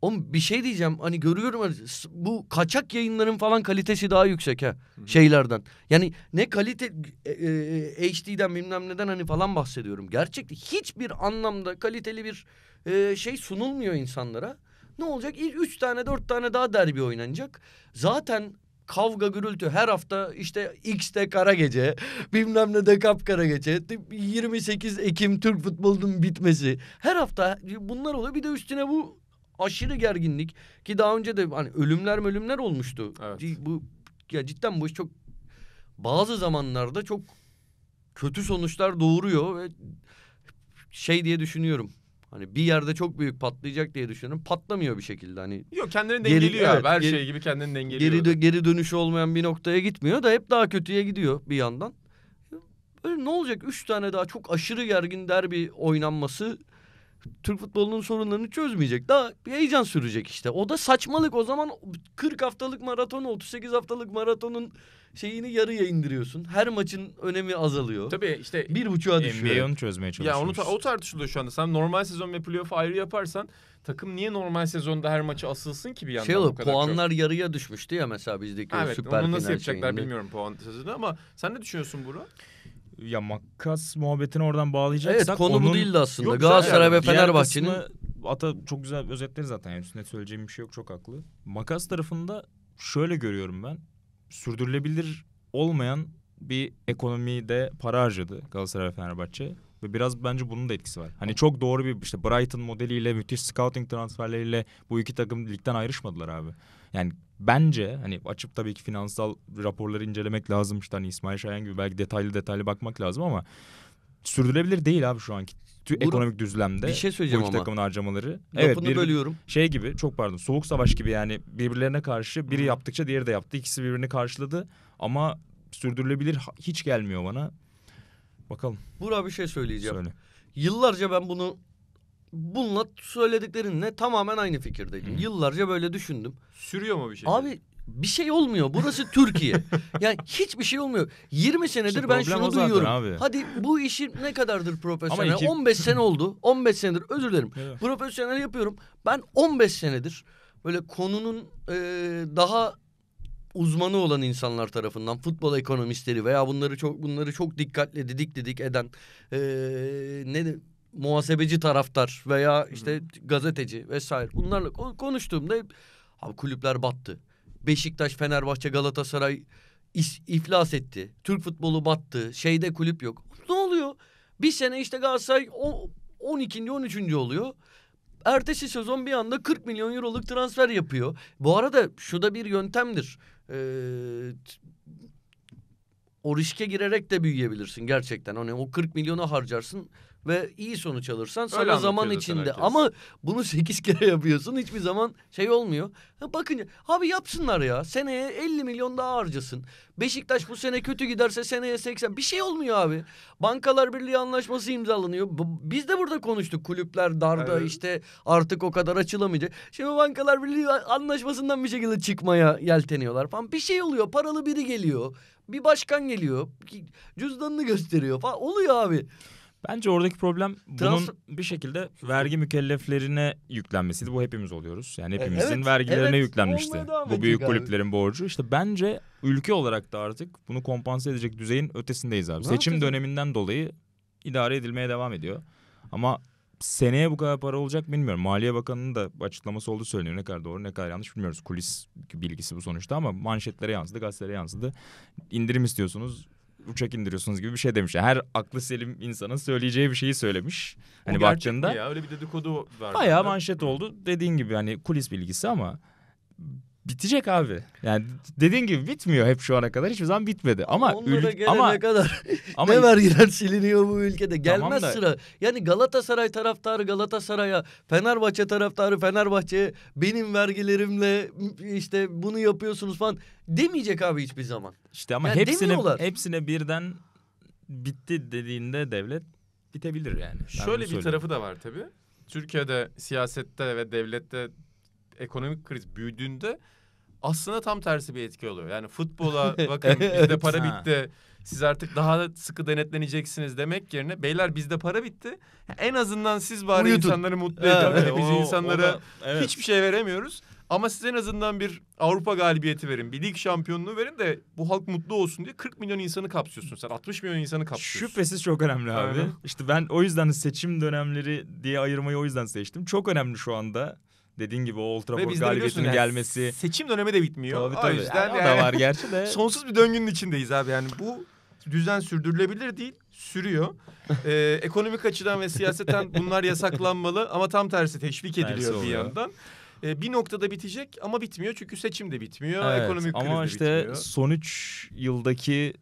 Oğlum bir şey diyeceğim hani görüyorum hani bu kaçak yayınların falan kalitesi daha yüksek ha şeylerden. Yani ne kalite e, e, e HD'den bilmem neden hani falan bahsediyorum. Gerçekte hiçbir anlamda kaliteli bir e, şey sunulmuyor insanlara. Ne olacak? İlk üç tane dört tane daha derbi oynanacak. Zaten kavga gürültü her hafta işte X'te kara gece bilmem ne de Kap Kara gece 28 Ekim Türk futbolunun bitmesi her hafta bunlar oluyor bir de üstüne bu aşırı gerginlik ki daha önce de hani ölümler ölümler olmuştu. Evet. Bu ya cidden bu iş çok bazı zamanlarda çok kötü sonuçlar doğuruyor ve şey diye düşünüyorum. Hani bir yerde çok büyük patlayacak diye düşünüyorum. Patlamıyor bir şekilde hani. Yok kendini dengeliyor geri, abi. Her geri, şey gibi kendini dengeliyor. Geri, dö geri dönüşü olmayan bir noktaya gitmiyor da hep daha kötüye gidiyor bir yandan. Böyle ne olacak? Üç tane daha çok aşırı gergin derbi oynanması Türk futbolunun sorunlarını çözmeyecek. Daha bir heyecan sürecek işte. O da saçmalık. O zaman 40 haftalık maratonu, 38 haftalık maratonun şeyini yarıya indiriyorsun. Her maçın önemi azalıyor. Tabii işte bir buçuğa düşüyor. onu çözmeye çalışıyoruz. Ya onu o tartışılıyor şu anda. Sen normal sezon ve playoff ayrı yaparsan takım niye normal sezonda her maçı asılsın ki bir yandan şey olur, bu kadar puanlar çok? yarıya düşmüştü ya mesela bizdeki evet, süper final Evet onu nasıl yapacaklar şeyinde. bilmiyorum puan sözünü ama sen ne düşünüyorsun Burak? ya makas muhabbetini oradan bağlayacaksak Evet konu onun... bu değildi aslında. Yok, Galatasaray yani, ve Fenerbahçe'nin Ata çok güzel özetleri zaten. Yani üstüne söyleyeceğim bir şey yok çok haklı. Makas tarafında şöyle görüyorum ben. Sürdürülebilir olmayan bir ekonomide para harcadı Galatasaray ve Fenerbahçe. Ve biraz bence bunun da etkisi var. Hani çok doğru bir işte Brighton modeliyle müthiş scouting transferleriyle bu iki takım ligden ayrışmadılar abi. Yani bence hani açıp tabii ki finansal raporları incelemek lazım. işte hani İsmail Şahin gibi belki detaylı detaylı bakmak lazım ama sürdürülebilir değil abi şu anki Bur- ekonomik düzlemde. Bir şey söyleyeceğim ama. takımın harcamaları. Lafını evet, bir, bölüyorum. Şey gibi çok pardon soğuk savaş gibi yani birbirlerine karşı biri Hı. yaptıkça diğeri de yaptı. ikisi birbirini karşıladı ama sürdürülebilir hiç gelmiyor bana. Bakalım. Burak bir şey söyleyeceğim. Söyle. Yıllarca ben bunu bununla söylediklerinle tamamen aynı fikirdeydim. Hı. Yıllarca böyle düşündüm. Sürüyor mu bir şey? Abi bir şey olmuyor. Burası Türkiye. yani hiçbir şey olmuyor. 20 senedir işte ben şunu duyuyorum. Abi. Hadi bu işi ne kadardır profesyonel? iki... 15 sene oldu. 15 senedir özür dilerim. Evet. Profesyonel yapıyorum. Ben 15 senedir böyle konunun e, daha uzmanı olan insanlar tarafından futbol ekonomistleri veya bunları çok bunları çok dikkatle didik didik eden e, ne muhasebeci taraftar veya işte Hı-hı. gazeteci vesaire bunlarla konuştuğumda abi kulüpler battı. Beşiktaş, Fenerbahçe, Galatasaray is, iflas etti. Türk futbolu battı. Şeyde kulüp yok. Ne oluyor? Bir sene işte Galatasaray o, 12. 13. oluyor. Ertesi sezon bir anda 40 milyon euroluk transfer yapıyor. Bu arada şu da bir yöntemdir. Ee, o riske girerek de büyüyebilirsin gerçekten. Hani o 40 milyonu harcarsın ve iyi sonuç alırsan sana zaman içinde herkes. ama bunu sekiz kere yapıyorsun hiçbir zaman şey olmuyor. bakın abi yapsınlar ya seneye 50 milyon daha harcasın. Beşiktaş bu sene kötü giderse seneye 80 bir şey olmuyor abi. Bankalar Birliği anlaşması imzalanıyor. Biz de burada konuştuk kulüpler darda evet. işte artık o kadar açılamayacak. Şimdi Bankalar Birliği anlaşmasından bir şekilde çıkmaya yelteniyorlar falan. Bir şey oluyor paralı biri geliyor. Bir başkan geliyor. Cüzdanını gösteriyor falan. Oluyor abi. Bence oradaki problem Trans- bunun bir şekilde vergi mükelleflerine yüklenmesiydi. Bu hepimiz oluyoruz. Yani e, hepimizin evet, vergilerine evet, yüklenmişti. Bu büyük abi. kulüplerin borcu. İşte bence ülke olarak da artık bunu kompanse edecek düzeyin ötesindeyiz abi. Ne Seçim yapacağız? döneminden dolayı idare edilmeye devam ediyor. Ama seneye bu kadar para olacak bilmiyorum. Maliye Bakanı'nın da açıklaması oldu söyleniyor. Ne kadar doğru ne kadar yanlış bilmiyoruz. Kulis bilgisi bu sonuçta ama manşetlere yansıdı, gazetelere yansıdı. İndirim istiyorsunuz uçak indiriyorsunuz gibi bir şey demiş. her aklı selim insanın söyleyeceği bir şeyi söylemiş. Hani o baktığında. Ya, öyle bir dedikodu var. Bayağı manşet oldu. Dediğin gibi hani kulis bilgisi ama bitecek abi. Yani dediğin gibi bitmiyor hep şu ana kadar. Hiçbir zaman bitmedi. Ama Onlara ül- gelene ama, kadar ama, ne vergiler siliniyor bu ülkede. Gelmez tamam da, sıra. Yani Galatasaray taraftarı Galatasaray'a, Fenerbahçe taraftarı Fenerbahçe'ye benim vergilerimle işte bunu yapıyorsunuz falan demeyecek abi hiçbir zaman. İşte ama yani hepsine, hepsine birden bitti dediğinde devlet bitebilir yani. Ben Şöyle bir tarafı da var tabii. Türkiye'de siyasette ve devlette ekonomik kriz büyüdüğünde aslında tam tersi bir etki oluyor. Yani futbola bakın bizde para bitti. Siz artık daha sıkı denetleneceksiniz demek yerine beyler bizde para bitti. En azından siz bari Uyutun. insanları mutlu edin. Hani evet, biz o, insanlara o da, evet. hiçbir şey veremiyoruz. Ama siz en azından bir Avrupa galibiyeti verin. Bir lig şampiyonluğu verin de bu halk mutlu olsun diye 40 milyon insanı kapsıyorsun sen. 60 milyon insanı kapsıyorsun. Şüphesiz çok önemli abi. Aynen. İşte ben o yüzden seçim dönemleri diye ayırmayı o yüzden seçtim. Çok önemli şu anda dediğin gibi o Old Trafford galibiyetinin yani, gelmesi. Seçim dönemi de bitmiyor. Tabii, tabii. O yüzden yani, yani, da var gerçi de. Sonsuz bir döngünün içindeyiz abi yani bu düzen sürdürülebilir değil sürüyor. Ee, ekonomik açıdan ve siyaseten bunlar yasaklanmalı ama tam tersi teşvik ediliyor tersi bir yandan. Ee, bir noktada bitecek ama bitmiyor çünkü seçim de bitmiyor, evet, ekonomik kriz de işte bitmiyor. Ama işte son üç yıldaki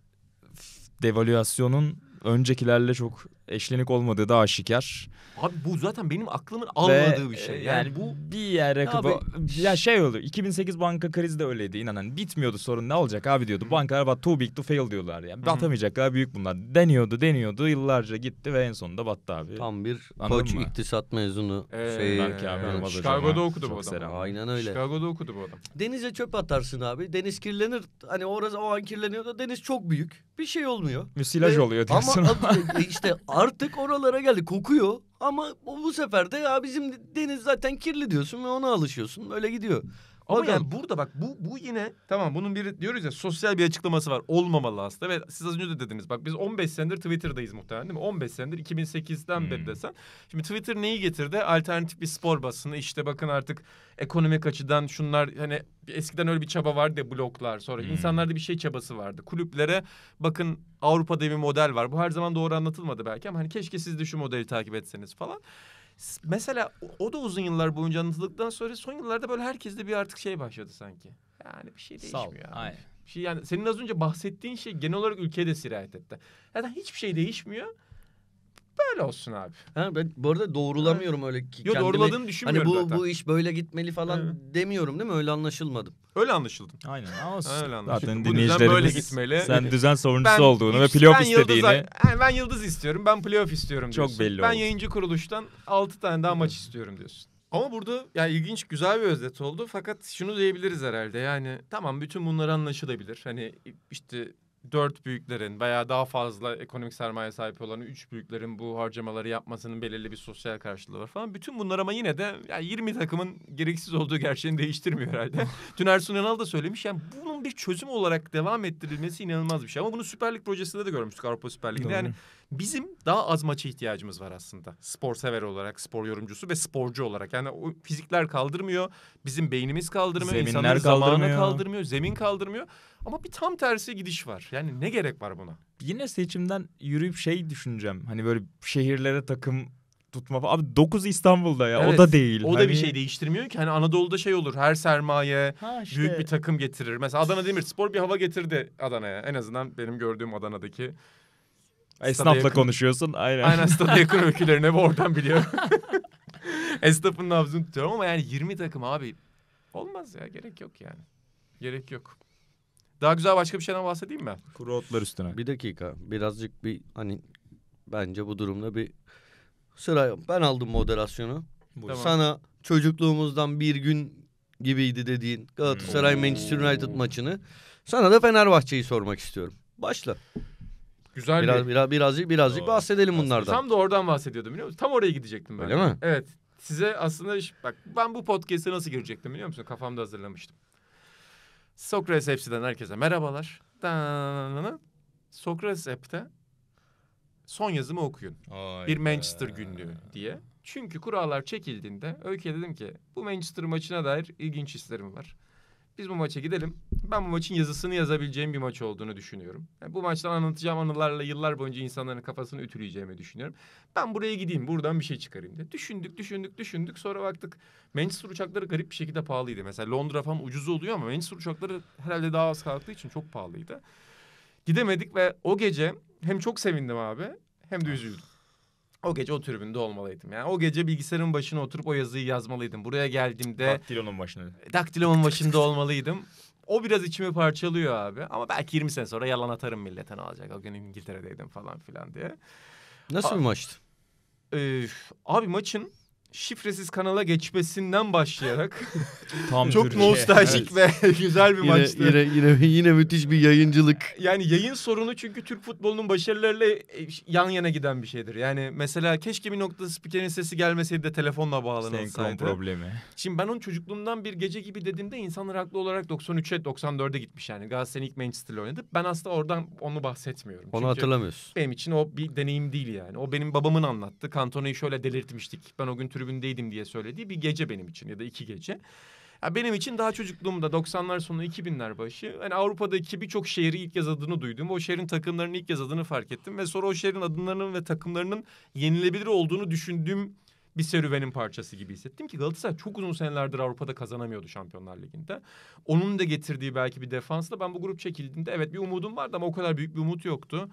devalüasyonun öncekilerle çok eşlenik olmadığı da aşikar. Abi bu zaten benim aklımın almadığı Ve, bir e, şey. Yani, yani bu bir yere ya, ya şey oldu. 2008 banka krizi de öyleydi inanın. Bitmiyordu sorun ne olacak abi diyordu. Hı. Bankalar bak too big to fail diyorlar yani. Hı. Batamayacaklar büyük bunlar. Deniyordu, deniyordu. Yıllarca gitti ve en sonunda battı abi. Tam bir koç iktisat mezunu ee, şey. Belki abi yani, Chicago'da okudu bu adam. Aynen öyle. Chicago'da okudu bu adam. Denize çöp atarsın abi. Deniz kirlenir. Hani orası o an kirleniyor da deniz çok büyük. Bir şey olmuyor. Müsilaj ve, oluyor diyorsun. Ama işte artık oralara geldi. Kokuyor. Ama bu sefer de ya bizim deniz zaten kirli diyorsun ve ona alışıyorsun. Öyle gidiyor. Ama Hocam, yani burada bak bu bu yine tamam bunun bir diyoruz ya sosyal bir açıklaması var. Olmamalı aslında ve siz az önce de dediniz. Bak biz 15 senedir Twitter'dayız muhtemelen değil mi? 15 senedir 2008'den hmm. beri desen. Şimdi Twitter neyi getirdi? Alternatif bir spor basını işte bakın artık ekonomik açıdan şunlar hani eskiden öyle bir çaba vardı ya bloklar sonra hmm. insanlarda bir şey çabası vardı. Kulüplere bakın Avrupa'da bir model var. Bu her zaman doğru anlatılmadı belki ama hani keşke siz de şu modeli takip etseniz falan. Mesela o da uzun yıllar boyunca anlatıldıktan sonra son yıllarda böyle herkeste bir artık şey başladı sanki. Yani bir şey değişmiyor. Sağ ol. şey yani senin az önce bahsettiğin şey genel olarak ülkede sirayet etti. Zaten hiçbir şey değişmiyor böyle olsun abi. Ha, ben bu arada doğrulamıyorum öyle ki. Yo kendimi, doğruladığını düşünmüyorum hani bu, zaten. bu iş böyle gitmeli falan evet. demiyorum değil mi? Öyle anlaşılmadım. Öyle anlaşıldım. Aynen ama öyle anlaşıldım. Zaten bu dinleyicilerimiz böyle gitmeli. sen düzen sorumlusu olduğunu ve playoff istediğini. Yıldız, ben yıldız istiyorum ben playoff istiyorum diyorsun. Çok belli Ben oldu. yayıncı kuruluştan 6 tane daha Hı. maç istiyorum diyorsun. Ama burada yani ilginç güzel bir özet oldu. Fakat şunu diyebiliriz herhalde yani tamam bütün bunlar anlaşılabilir. Hani işte dört büyüklerin veya daha fazla ekonomik sermaye sahibi olan üç büyüklerin bu harcamaları yapmasının belirli bir sosyal karşılığı var falan. Bütün bunlar ama yine de yani 20 takımın gereksiz olduğu gerçeğini değiştirmiyor herhalde. Dün Ersun Yanal da söylemiş yani bunun bir çözüm olarak devam ettirilmesi inanılmaz bir şey. Ama bunu Süper Lig projesinde de görmüştük Avrupa Süper Ligi'de. Doğru. Yani Bizim daha az maça ihtiyacımız var aslında. Spor sever olarak, spor yorumcusu ve sporcu olarak. Yani o fizikler kaldırmıyor, bizim beynimiz kaldırmıyor, Zeminler kaldırmıyor. zamanı kaldırmıyor, zemin kaldırmıyor. Ama bir tam tersi gidiş var. Yani ne gerek var buna? Yine seçimden yürüyüp şey düşüneceğim. Hani böyle şehirlere takım tutma falan. Abi 9 İstanbul'da ya evet, o da değil. O hani... da bir hani şey değiştirmiyor ki. Hani Anadolu'da şey olur her sermaye ha işte. büyük bir takım getirir. Mesela Adana Demirspor bir hava getirdi Adana'ya. En azından benim gördüğüm Adana'daki Esnafla konuşuyorsun aynen. Aynen stada yakın öykülerini oradan biliyorum. Esnafın nabzını tutuyorum ama yani 20 takım abi olmaz ya gerek yok yani. Gerek yok. Daha güzel başka bir şeyden bahsedeyim mi? Kuru otlar üstüne. Bir dakika. Birazcık bir hani bence bu durumda bir sıra ben aldım moderasyonu. Tamam. Sana çocukluğumuzdan bir gün gibiydi dediğin Galatasaray hmm. Manchester United maçını. Sana da Fenerbahçe'yi sormak istiyorum. Başla. Güzel biraz, bir... biraz birazcık birazcık Doğru. bahsedelim bunlardan. Tam da oradan bahsediyordum biliyor musun? Tam oraya gidecektim ben. Öyle mi? Evet. Size aslında iş bak ben bu podcast'e nasıl girecektim biliyor musun? Kafamda hazırlamıştım. Sokrates Hepsi'den herkese merhabalar. Sokrates App'te son yazımı okuyun. Oy bir Manchester be. günlüğü diye. Çünkü kurallar çekildiğinde öyle dedim ki bu Manchester maçına dair ilginç hislerim var. Biz bu maça gidelim. Ben bu maçın yazısını yazabileceğim bir maç olduğunu düşünüyorum. Yani e, bu maçtan anlatacağım anılarla yıllar boyunca insanların kafasını ütüleyeceğimi düşünüyorum. Ben buraya gideyim buradan bir şey çıkarayım diye. Düşündük düşündük düşündük sonra baktık Manchester uçakları garip bir şekilde pahalıydı. Mesela Londra falan ucuz oluyor ama Manchester uçakları herhalde daha az kalktığı için çok pahalıydı. Gidemedik ve o gece hem çok sevindim abi hem de üzüldüm. O gece o tribünde olmalıydım. Yani o gece bilgisayarın başına oturup o yazıyı yazmalıydım. Buraya geldiğimde... Daktilonun başında e, Daktilonun başında olmalıydım. O biraz içimi parçalıyor abi. Ama belki 20 sene sonra yalan atarım milleten alacak olacak. O gün İngiltere'deydim falan filan diye. Nasıl A- bir maçtı? Ee, abi maçın şifresiz kanala geçmesinden başlayarak tam çok şey, nostaljik evet. ve güzel bir yine, maçtı. Yine, yine yine müthiş bir yayıncılık. Yani yayın sorunu çünkü Türk futbolunun başarılarıyla e, yan yana giden bir şeydir. Yani mesela keşke bir noktada spikerin sesi gelmeseydi de telefonla bağlanılsaydı. Senkron problemi. Şimdi ben onun çocukluğumdan bir gece gibi dediğimde insanlar haklı olarak 93'e 94'e gitmiş yani. Galatasaray'ın ilk Manchester'la oynadı. Ben aslında oradan onu bahsetmiyorum. Onu çünkü hatırlamıyorsun. Benim için o bir deneyim değil yani. O benim babamın anlattı. Kantona'yı şöyle delirtmiştik. Ben o gün tribündeydim diye söylediği bir gece benim için ya da iki gece. Ya benim için daha çocukluğumda 90'lar sonu 2000'ler başı yani Avrupa'daki birçok şehri ilk yaz adını duydum. O şehrin takımlarının ilk yaz adını fark ettim ve sonra o şehrin adlarının ve takımlarının yenilebilir olduğunu düşündüğüm bir serüvenin parçası gibi hissettim ki Galatasaray çok uzun senelerdir Avrupa'da kazanamıyordu Şampiyonlar Ligi'nde. Onun da getirdiği belki bir defansla ben bu grup çekildiğinde evet bir umudum vardı ama o kadar büyük bir umut yoktu.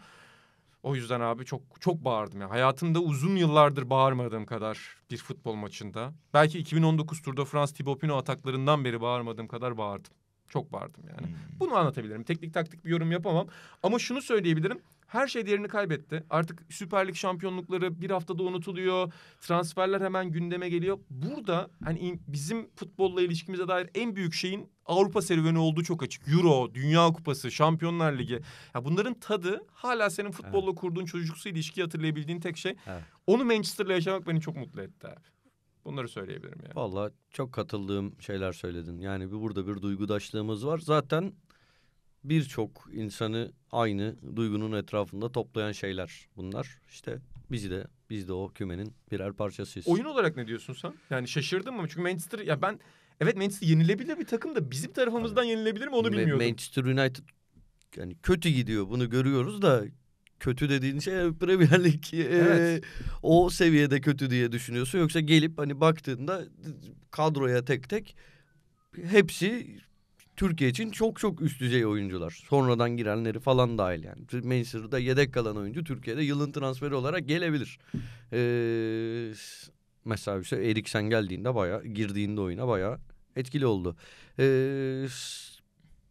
O yüzden abi çok çok bağırdım ya. Hayatımda uzun yıllardır bağırmadığım kadar bir futbol maçında. Belki 2019 Tour de France Thibaut Pinot ataklarından beri bağırmadığım kadar bağırdım. Çok bağırdım yani. Hmm. Bunu anlatabilirim. Teknik taktik bir yorum yapamam. Ama şunu söyleyebilirim. Her şey değerini kaybetti. Artık Süper Lig şampiyonlukları bir haftada unutuluyor. Transferler hemen gündeme geliyor. Burada hani bizim futbolla ilişkimize dair en büyük şeyin Avrupa serüveni olduğu çok açık. Euro, Dünya Kupası, Şampiyonlar Ligi. Ya bunların tadı hala senin futbolla evet. kurduğun çocuksu ilişkiyi hatırlayabildiğin tek şey. Evet. Onu Manchester'la yaşamak beni çok mutlu etti abi. Bunları söyleyebilirim yani. Valla çok katıldığım şeyler söyledin. Yani bir, burada bir duygudaşlığımız var. Zaten birçok insanı aynı duygunun etrafında toplayan şeyler bunlar. İşte bizi de biz de o kümenin birer parçasıyız. Oyun olarak ne diyorsun sen? Yani şaşırdın mı? Çünkü Manchester ya ben evet Manchester yenilebilir bir takım da bizim tarafımızdan Abi, yenilebilir mi onu bilmiyorum. Manchester United yani kötü gidiyor bunu görüyoruz da kötü dediğin şey Premier Lig e, o seviyede kötü diye düşünüyorsun. Yoksa gelip hani baktığında kadroya tek tek hepsi Türkiye için çok çok üst düzey oyuncular. Sonradan girenleri falan dahil yani. Manchester'da yedek kalan oyuncu Türkiye'de yılın transferi olarak gelebilir. Ee, mesela işte Eriksen geldiğinde bayağı girdiğinde oyuna bayağı etkili oldu. Ee,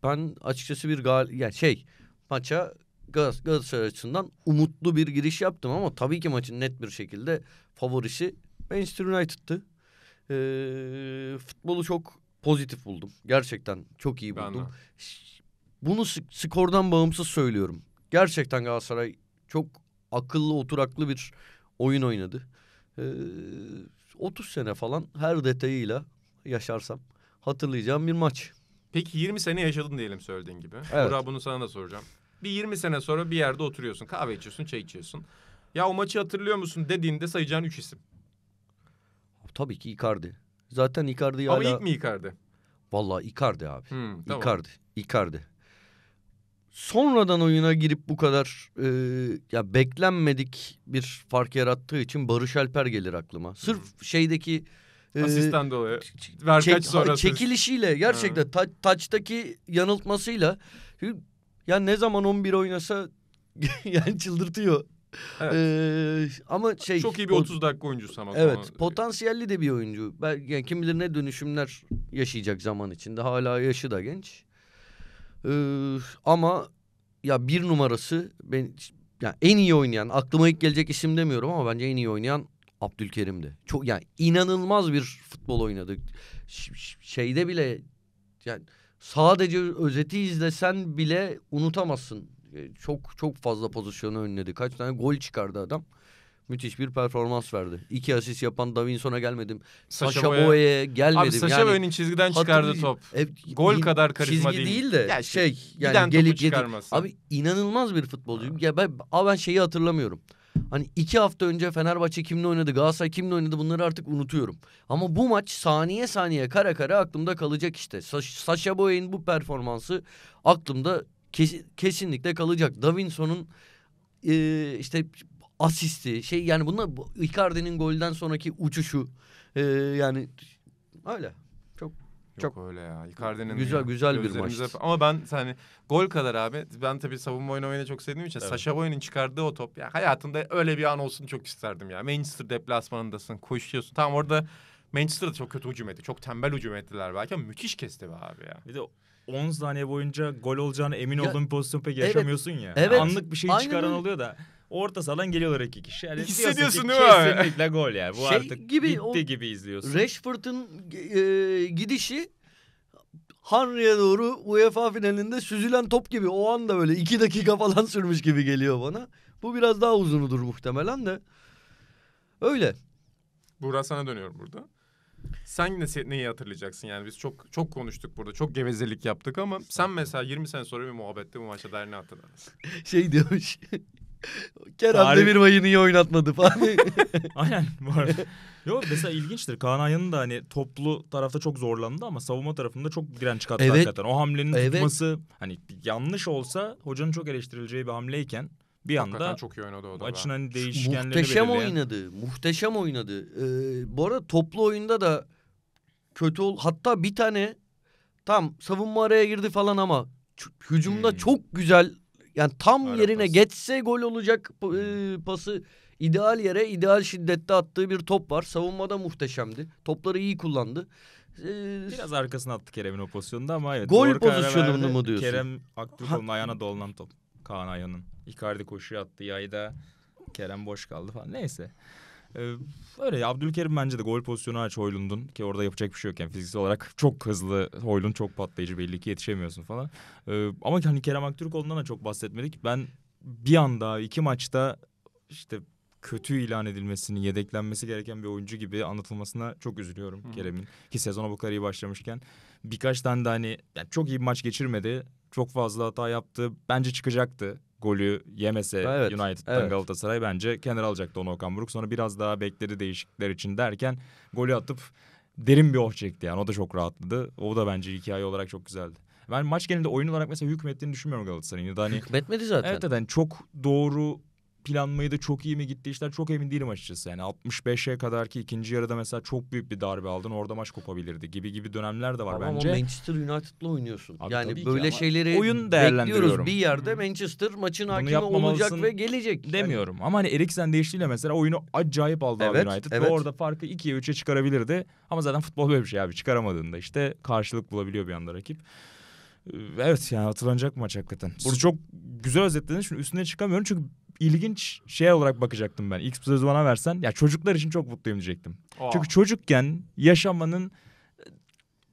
ben açıkçası bir gal yani şey maça Galatasaray açısından umutlu bir giriş yaptım ama tabii ki maçın net bir şekilde favorisi Manchester United'tı. Ee, futbolu çok pozitif buldum. Gerçekten çok iyi buldum. Bunu skordan bağımsız söylüyorum. Gerçekten Galatasaray çok akıllı oturaklı bir oyun oynadı. Ee, 30 sene falan her detayıyla yaşarsam hatırlayacağım bir maç. Peki 20 sene yaşadın diyelim söylediğin gibi. Evet. Burak bunu sana da soracağım. Bir 20 sene sonra bir yerde oturuyorsun. Kahve içiyorsun, çay içiyorsun. Ya o maçı hatırlıyor musun dediğinde sayacağın üç isim. Tabii ki Icardi. Zaten Icardi Ama ilk mi Icardi? Vallahi Icardi abi. Hmm, tamam. Icardi. Icardi. Sonradan oyuna girip bu kadar e, ya beklenmedik bir fark yarattığı için Barış Alper gelir aklıma. Sırf hmm. şeydeki e, asistan dolayı. Verkaç çek, sonrası. Çekilişiyle gerçekten ta, taçtaki yanıltmasıyla ya ne zaman 11 oynasa yani çıldırtıyor. Evet. Ee, ama şey çok iyi bir 30 dakika oyuncu ama. Evet, ama. potansiyelli de bir oyuncu. Ben yani kim bilir ne dönüşümler yaşayacak zaman içinde. Hala yaşı da genç. Ee, ama ya bir numarası ben yani en iyi oynayan aklıma ilk gelecek isim demiyorum ama bence en iyi oynayan Abdülkerim'di. Çok yani inanılmaz bir futbol oynadık. Ş şeyde bile yani sadece özeti izlesen bile unutamazsın. E, çok çok fazla pozisyonu önledi. Kaç tane gol çıkardı adam. Müthiş bir performans verdi. İki asist yapan Davinson'a gelmedim. Sasha Boye'ye gelmedim. Abi Saşa yani, Boye'nin çizgiden çıkardığı top. E, Gol kadar karizma çizgi değil. değil de ya şey yani gelip gelip. Abi inanılmaz bir futbolcu. Ya ben, ben şeyi hatırlamıyorum. Hani iki hafta önce Fenerbahçe kimle oynadı, Galatasaray kimle oynadı bunları artık unutuyorum. Ama bu maç saniye saniye kara kara aklımda kalacak işte. Sa- Sasha Boye'nin bu performansı aklımda kes- kesinlikle kalacak. Davinson'un e, işte asisti şey yani bunlar Icardi'nin golden sonraki uçuşu e, yani öyle. Çok öyle ya. Icardi'nin güzel ya. güzel bir maç. Ama ben hani gol kadar abi ben tabii savunma oyunu oynamayı çok sevdiğim için evet. Sasha Boyan'ın çıkardığı o top ya hayatımda öyle bir an olsun çok isterdim ya. Manchester deplasmanındasın, koşuyorsun. Tam orada Manchester'da çok kötü hücum etti. Çok tembel hücum ettiler belki ama müthiş kesti be abi ya. Bir de 10 saniye boyunca gol olacağına emin olduğun pozisyon pek yaşamıyorsun evet, ya. Evet. Anlık bir şey Aynen. çıkaran oluyor da. Orta sahadan geliyorlar iki kişi. Yani Hissediyorsun ki, değil mi? Kesinlikle gol yani. Bu şey artık gibi, bitti o, gibi izliyorsun. Rashford'un e, gidişi Henry'e doğru UEFA finalinde süzülen top gibi. O anda böyle iki dakika falan sürmüş gibi geliyor bana. Bu biraz daha uzunudur muhtemelen de. Öyle. Buğra sana dönüyorum burada. Sen ne, neyi hatırlayacaksın yani biz çok çok konuştuk burada çok gevezelik yaptık ama sen mesela 20 sene sonra bir muhabbette bu maça dair ne hatırlarsın? Şey diyormuş Kerem Tarih... Demirbay'ı niye oynatmadı falan. Aynen bu arada. Yo mesela ilginçtir. Kaan Ayhan'ın da hani toplu tarafta çok zorlandı ama savunma tarafında çok direnç çıkarttı evet. hakikaten. O hamlenin evet. tutması hani yanlış olsa hocanın çok eleştirileceği bir hamleyken bir hakikaten anda çok iyi oynadı o da. Maçın hani değişkenleri muhteşem belirleyen... oynadı. Muhteşem oynadı. Ee, bu arada toplu oyunda da kötü ol. Hatta bir tane tam savunma araya girdi falan ama hücumda hmm. çok güzel yani tam Ara yerine pas. geçse gol olacak e, pası ideal yere ideal şiddette attığı bir top var. Savunmada muhteşemdi. Topları iyi kullandı. E, Biraz arkasına attı Kerem'in o pozisyonda ama evet. Gol pozisyonunu mu diyorsun? Kerem Aktürkoğlu'nun ayağına dolanan top. Kaan Ayhan'ın. Icardi koşuya attı yayda. Kerem boş kaldı falan. Neyse. Ee, öyle ya Abdülkerim bence de gol pozisyonu aç Hoylund'un ki orada yapacak bir şey yokken yani fiziksel olarak çok hızlı Hoylund çok patlayıcı belli ki yetişemiyorsun falan. Ee, ama hani Kerem Aktürk Aktürkoğlu'ndan da çok bahsetmedik. Ben bir anda iki maçta işte kötü ilan edilmesini, yedeklenmesi gereken bir oyuncu gibi anlatılmasına çok üzülüyorum hmm. Kerem'in. Ki sezona bu kadar iyi başlamışken birkaç tane de hani yani çok iyi bir maç geçirmedi. Çok fazla hata yaptı. Bence çıkacaktı golü yemese evet, United'dan evet. Galatasaray bence kenara alacaktı onu Okan Buruk. Sonra biraz daha bekleri değişiklikler için derken golü atıp derin bir oh çekti yani. O da çok rahatladı. O da bence hikaye olarak çok güzeldi. Ben maç genelinde oyun olarak mesela hükmettiğini düşünmüyorum Galatasaray'ın. Ya hani, Hükmetmedi zaten. Evet evet yani çok doğru planmayı da çok iyi mi gitti işler çok emin değilim açıkçası. Yani 65'e kadar ki ikinci yarıda mesela çok büyük bir darbe aldın orada maç kopabilirdi gibi gibi dönemler de var ama bence. Ama Manchester United'la oynuyorsun. Abi yani böyle şeyleri oyun bekliyoruz bir yerde Manchester maçın hakimi olacak ve gelecek. Demiyorum yani. ama hani Eriksen değiştiğiyle mesela oyunu acayip aldı evet, United evet. ve orada farkı 2'ye 3'e çıkarabilirdi. Ama zaten futbol böyle bir şey abi çıkaramadığında işte karşılık bulabiliyor bir anda rakip. Ee, evet yani hatırlanacak maç hakikaten. Burada çok güzel özetlediniz. Şimdi üstüne çıkamıyorum çünkü ilginç şey olarak bakacaktım ben. X sözü bana versen ya çocuklar için çok mutluyum diyecektim. Aa. Çünkü çocukken yaşamanın e,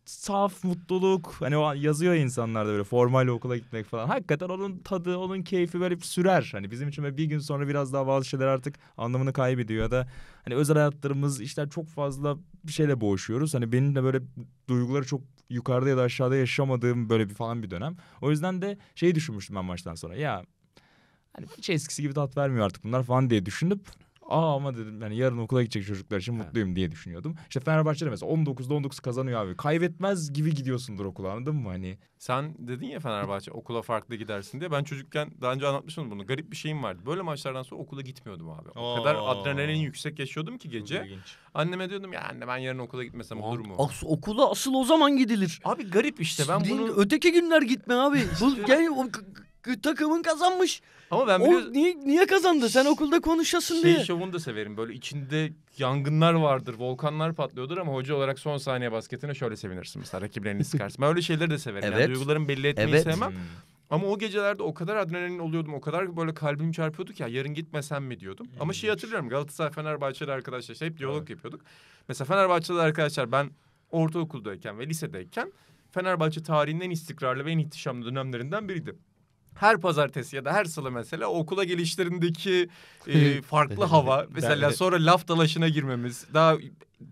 saf mutluluk hani o yazıyor insanlarda böyle formal okula gitmek falan. Hakikaten onun tadı, onun keyfi böyle sürer. Hani bizim için bir gün sonra biraz daha bazı şeyler artık anlamını kaybediyor ya da hani özel hayatlarımız işler çok fazla bir şeyle boğuşuyoruz. Hani benim de böyle duyguları çok yukarıda ya da aşağıda yaşamadığım böyle bir falan bir dönem. O yüzden de şeyi düşünmüştüm ben maçtan sonra. Ya Hani hiç eskisi gibi tat vermiyor artık bunlar falan diye düşünüp Aa ama dedim yani yarın okula gidecek çocuklar için evet. mutluyum diye düşünüyordum. İşte Fenerbahçe'de mesela 19'da 19 kazanıyor abi. Kaybetmez gibi gidiyorsundur okula anladın mı hani? Sen dedin ya Fenerbahçe okula farklı gidersin diye. Ben çocukken daha önce anlatmıştım bunu. Garip bir şeyim vardı. Böyle maçlardan sonra okula gitmiyordum abi. O kadar adrenalin yüksek yaşıyordum ki gece. Anneme diyordum ya anne ben yarın okula gitmesem Aa, olur mu? As okula asıl o zaman gidilir. Abi garip işte ben Değil, bunu... Öteki günler gitme abi. Bu, yani, o, takımın kazanmış. Ama ben biliyorum. niye, niye kazandı? Sen okulda konuşasın şey diye. Şey şovunu da severim. Böyle içinde yangınlar vardır, volkanlar patlıyordur ama hoca olarak son saniye basketine şöyle sevinirsin mesela rakiplerini sıkarsın. Ben öyle şeyleri de severim. Evet. Yani duygularımı belli etmeyi evet. sevmem. Hmm. Ama o gecelerde o kadar adrenalin oluyordum. O kadar böyle kalbim çarpıyordu ki ya yarın gitmesem mi diyordum. Hmm. Ama şeyi hatırlıyorum. Galatasaray Fenerbahçeli arkadaşlar işte hep diyalog evet. yapıyorduk. Mesela Fenerbahçeli arkadaşlar ben ortaokuldayken ve lisedeyken Fenerbahçe tarihinin en istikrarlı ve en ihtişamlı dönemlerinden biriydi her pazartesi ya da her salı mesela okula gelişlerindeki e, farklı hava mesela sonra laf dalaşına girmemiz daha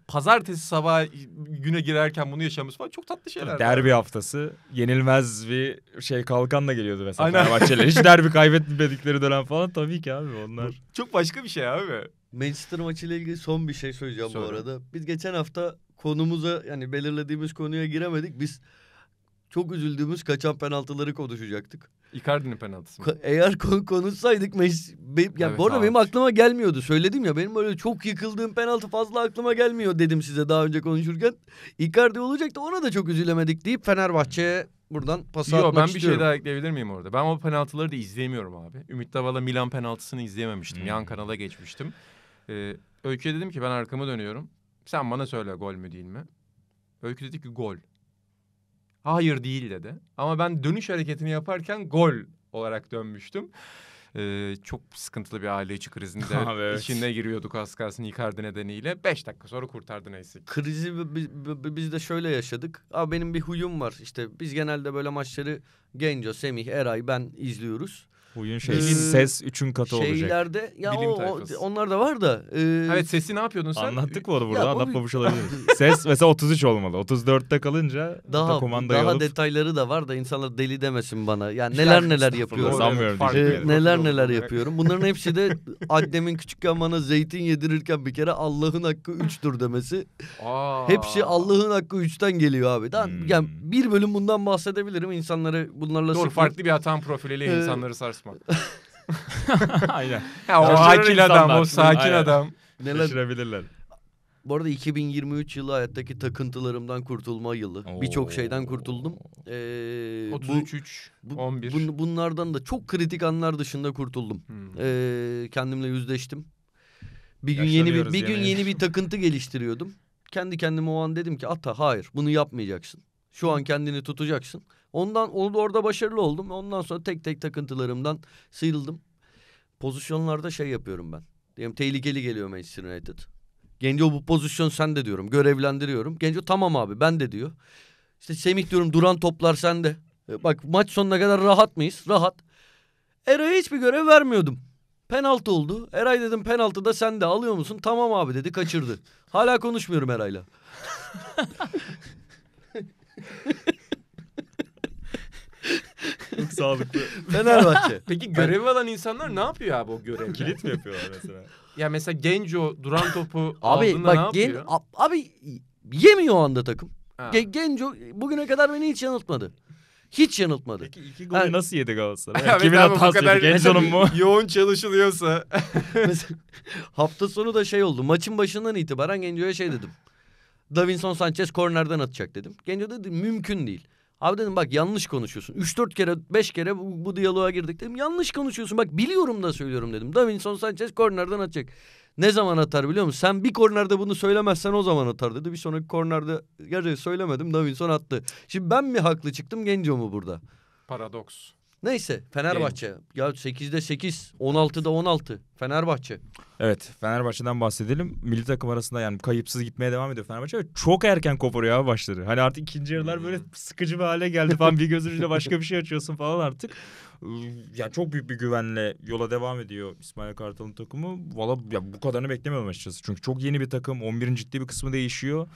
pazartesi sabah güne girerken bunu yaşamamız falan çok tatlı şeyler. Derbi var. haftası yenilmez bir şey kalkan da geliyordu mesela Fenerbahçe'yle. Hiç derbi kaybetmedikleri dönem falan tabii ki abi onlar. Çok başka bir şey abi. Manchester maçıyla ilgili son bir şey söyleyeceğim Söyle. bu arada. Biz geçen hafta konumuza yani belirlediğimiz konuya giremedik. Biz çok üzüldüğümüz kaçan penaltıları konuşacaktık. Icardi'nin penaltısı mı? Eğer kon- konuşsaydık meclis... Be- yani evet, bu arada benim aklıma gelmiyordu. Söyledim ya benim böyle çok yıkıldığım penaltı fazla aklıma gelmiyor dedim size daha önce konuşurken. Icardi olacaktı ona da çok üzülemedik deyip Fenerbahçe'ye buradan pas Yo, atmak ben bir şey istiyorum. şey daha ekleyebilir miyim orada? Ben o penaltıları da izleyemiyorum abi. Ümit Davala Milan penaltısını izleyememiştim. Hmm. Yan kanala geçmiştim. Ee, Öykü'ye dedim ki ben arkamı dönüyorum. Sen bana söyle gol mü değil mi? Öykü dedi ki gol. Hayır değil dedi. Ama ben dönüş hareketini yaparken gol olarak dönmüştüm. Ee, çok sıkıntılı bir aile içi krizinde Abi, evet. içine giriyorduk az kalsın Icardi nedeniyle. Beş dakika sonra kurtardı neyse. Krizi biz de şöyle yaşadık. Abi benim bir huyum var. İşte biz genelde böyle maçları Genco, Semih, Eray ben izliyoruz. Bugün şey ee, ses üçün katı şeylerde, olacak. Şeylerde ya Bilim o, onlar da var da. E... Evet sesi ne yapıyordun sen? Anlattık mı onu burada? Ya, Anlatmamış olabiliriz. ses mesela 33 olmalı. 34'te kalınca daha, kumandayı daha alıp... detayları da var da insanlar deli demesin bana. Yani neler neler yapıyorum. Sanmıyorum. Ee, neler neler yapıyorum. Bunların hepsi de annemin küçükken bana zeytin yedirirken bir kere Allah'ın hakkı üçtür demesi. Hepsi Allah'ın hakkı üçten geliyor abi. Daha, hmm. Yani bir bölüm bundan bahsedebilirim. insanları bunlarla Doğru sıkıntı. farklı bir hatan profiliyle ee, insanları sarsın kısma. Aynen. Ya, o Şaşırır sakin adam, o sakin Aynen. adam. Neler, Şaşırabilirler. bu arada 2023 yılı hayattaki takıntılarımdan kurtulma yılı. Oo. Birçok şeyden kurtuldum. Ee, 33 3 bu, bu, 11. bunlardan da çok kritik anlar dışında kurtuldum. Hmm. Ee, kendimle yüzleştim. Bir gün yeni bir, bir gün yeni bir takıntı geliştiriyordum. Kendi kendime o an dedim ki Ata hayır bunu yapmayacaksın. Şu an kendini tutacaksın. Ondan orada başarılı oldum. Ondan sonra tek tek takıntılarımdan sıyrıldım. Pozisyonlarda şey yapıyorum ben. Diyelim tehlikeli geliyor Manchester United. Genco bu pozisyon sen de diyorum. Görevlendiriyorum. Genco tamam abi ben de diyor. İşte Semih diyorum duran toplar sende. E, bak maç sonuna kadar rahat mıyız? Rahat. Eray'a hiçbir görev vermiyordum. Penaltı oldu. Eray dedim penaltıda sen de alıyor musun? Tamam abi dedi kaçırdı. Hala konuşmuyorum Eray'la. Çok sağlıklı. Fenerbahçe. Peki görevi alan insanlar ne yapıyor abi o görevde? Kilit mi yapıyorlar mesela? Ya mesela Genco duran topu abi, bak, ne Gen, ab, abi yemiyor o anda takım. Ha. Genco bugüne kadar beni hiç yanıltmadı. Hiç yanıltmadı. Peki iki golü yani, nasıl yedi Galatasaray? Evet, Kimin hatası yedi? Genco'nun mu? Yoğun çalışılıyorsa. mesela, hafta sonu da şey oldu. Maçın başından itibaren Genco'ya şey dedim. Davinson Sanchez kornerden atacak dedim. Genco dedi mümkün değil. Abi dedim bak yanlış konuşuyorsun. Üç dört kere beş kere bu, bu diyaloğa girdik dedim. Yanlış konuşuyorsun bak biliyorum da söylüyorum dedim. Davinson Sanchez kornerden atacak. Ne zaman atar biliyor musun? Sen bir kornerde bunu söylemezsen o zaman atar dedi. Bir sonraki kornerde gerçi söylemedim Davinson attı. Şimdi ben mi haklı çıktım Genco mu burada? Paradoks. Neyse Fenerbahçe. Evet. Ya 8'de 8, 16'da 16. Fenerbahçe. Evet Fenerbahçe'den bahsedelim. Milli takım arasında yani kayıpsız gitmeye devam ediyor Fenerbahçe. Ve çok erken koparıyor abi başları. Hani artık ikinci yarılar böyle hmm. sıkıcı bir hale geldi falan. bir gözünle başka bir şey açıyorsun falan artık. Hmm. ya çok büyük bir güvenle yola devam ediyor İsmail Kartal'ın takımı. Valla ya bu kadarını beklemiyordum açıkçası. Çünkü çok yeni bir takım. 11'in ciddi bir kısmı değişiyor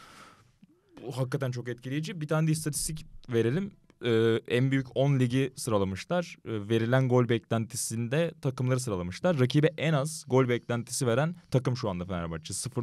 hakikaten çok etkileyici. Bir tane de istatistik verelim e, en büyük 10 ligi sıralamışlar. E, verilen gol beklentisinde takımları sıralamışlar. Rakibe en az gol beklentisi veren takım şu anda Fenerbahçe. 0.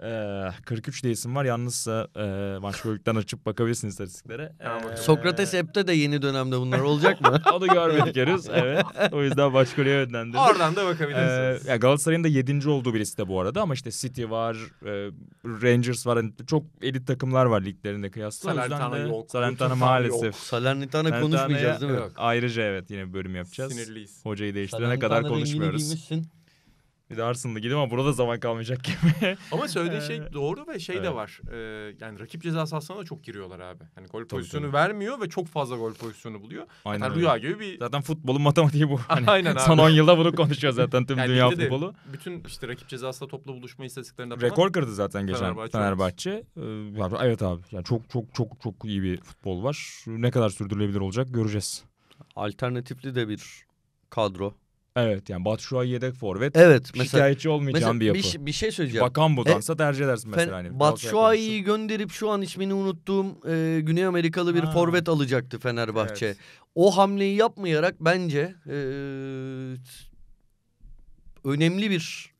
43 diyesim var. Yalnızsa e, başvurulikten açıp bakabilirsiniz istatistiklere. Ee, Sokrates App'te de yeni dönemde bunlar olacak mı? Onu görmedik henüz. Evet. O yüzden başvuruya yönlendirdim. Oradan da bakabilirsiniz. Ee, ya Galatasaray'ın da 7. olduğu bir liste bu arada ama işte City var, e, Rangers var. Yani çok elit takımlar var liglerinde kıyasla. Salernitana yok. Salernitana maalesef. Salernitana konuşmayacağız değil mi? Ayrıca evet yine bir bölüm yapacağız. Sinirliyiz. Hocayı değiştirene kadar konuşmuyoruz. Salernitana bir de Arsenal'da gidip ama burada zaman kalmayacak gibi. ama söylediği şey doğru ve şey evet. de var. Ee, yani rakip ceza sahasına da çok giriyorlar abi. Hani gol tabii, pozisyonu tabii. vermiyor ve çok fazla gol pozisyonu buluyor. Aynen yani rüya gibi bir... Zaten futbolun matematiği bu. Hani Aynen abi. Son 10 yılda bunu konuşuyor zaten tüm yani dünya futbolu. Bütün işte rakip ceza sahasında topla buluşma istatistiklerinde falan. Rekor kırdı zaten geçen Fenerbahçe. Fenerbahçe. Fenerbahçe. Ee, evet abi. Yani çok çok çok çok iyi bir futbol var. Ne kadar sürdürülebilir olacak göreceğiz. Alternatifli de bir kadro Evet yani Batshuayi yedek forvet. Evet. Şikayetçi mesela, şikayetçi olmayacağım bir yapı. Bir, şey- bir şey söyleyeceğim. Bakan budansa e, tercih edersin mesela. Hani, Batshuayi'yi gönderip şu an ismini unuttuğum e, Güney Amerikalı bir ha. forvet alacaktı Fenerbahçe. Evet. O hamleyi yapmayarak bence e, önemli bir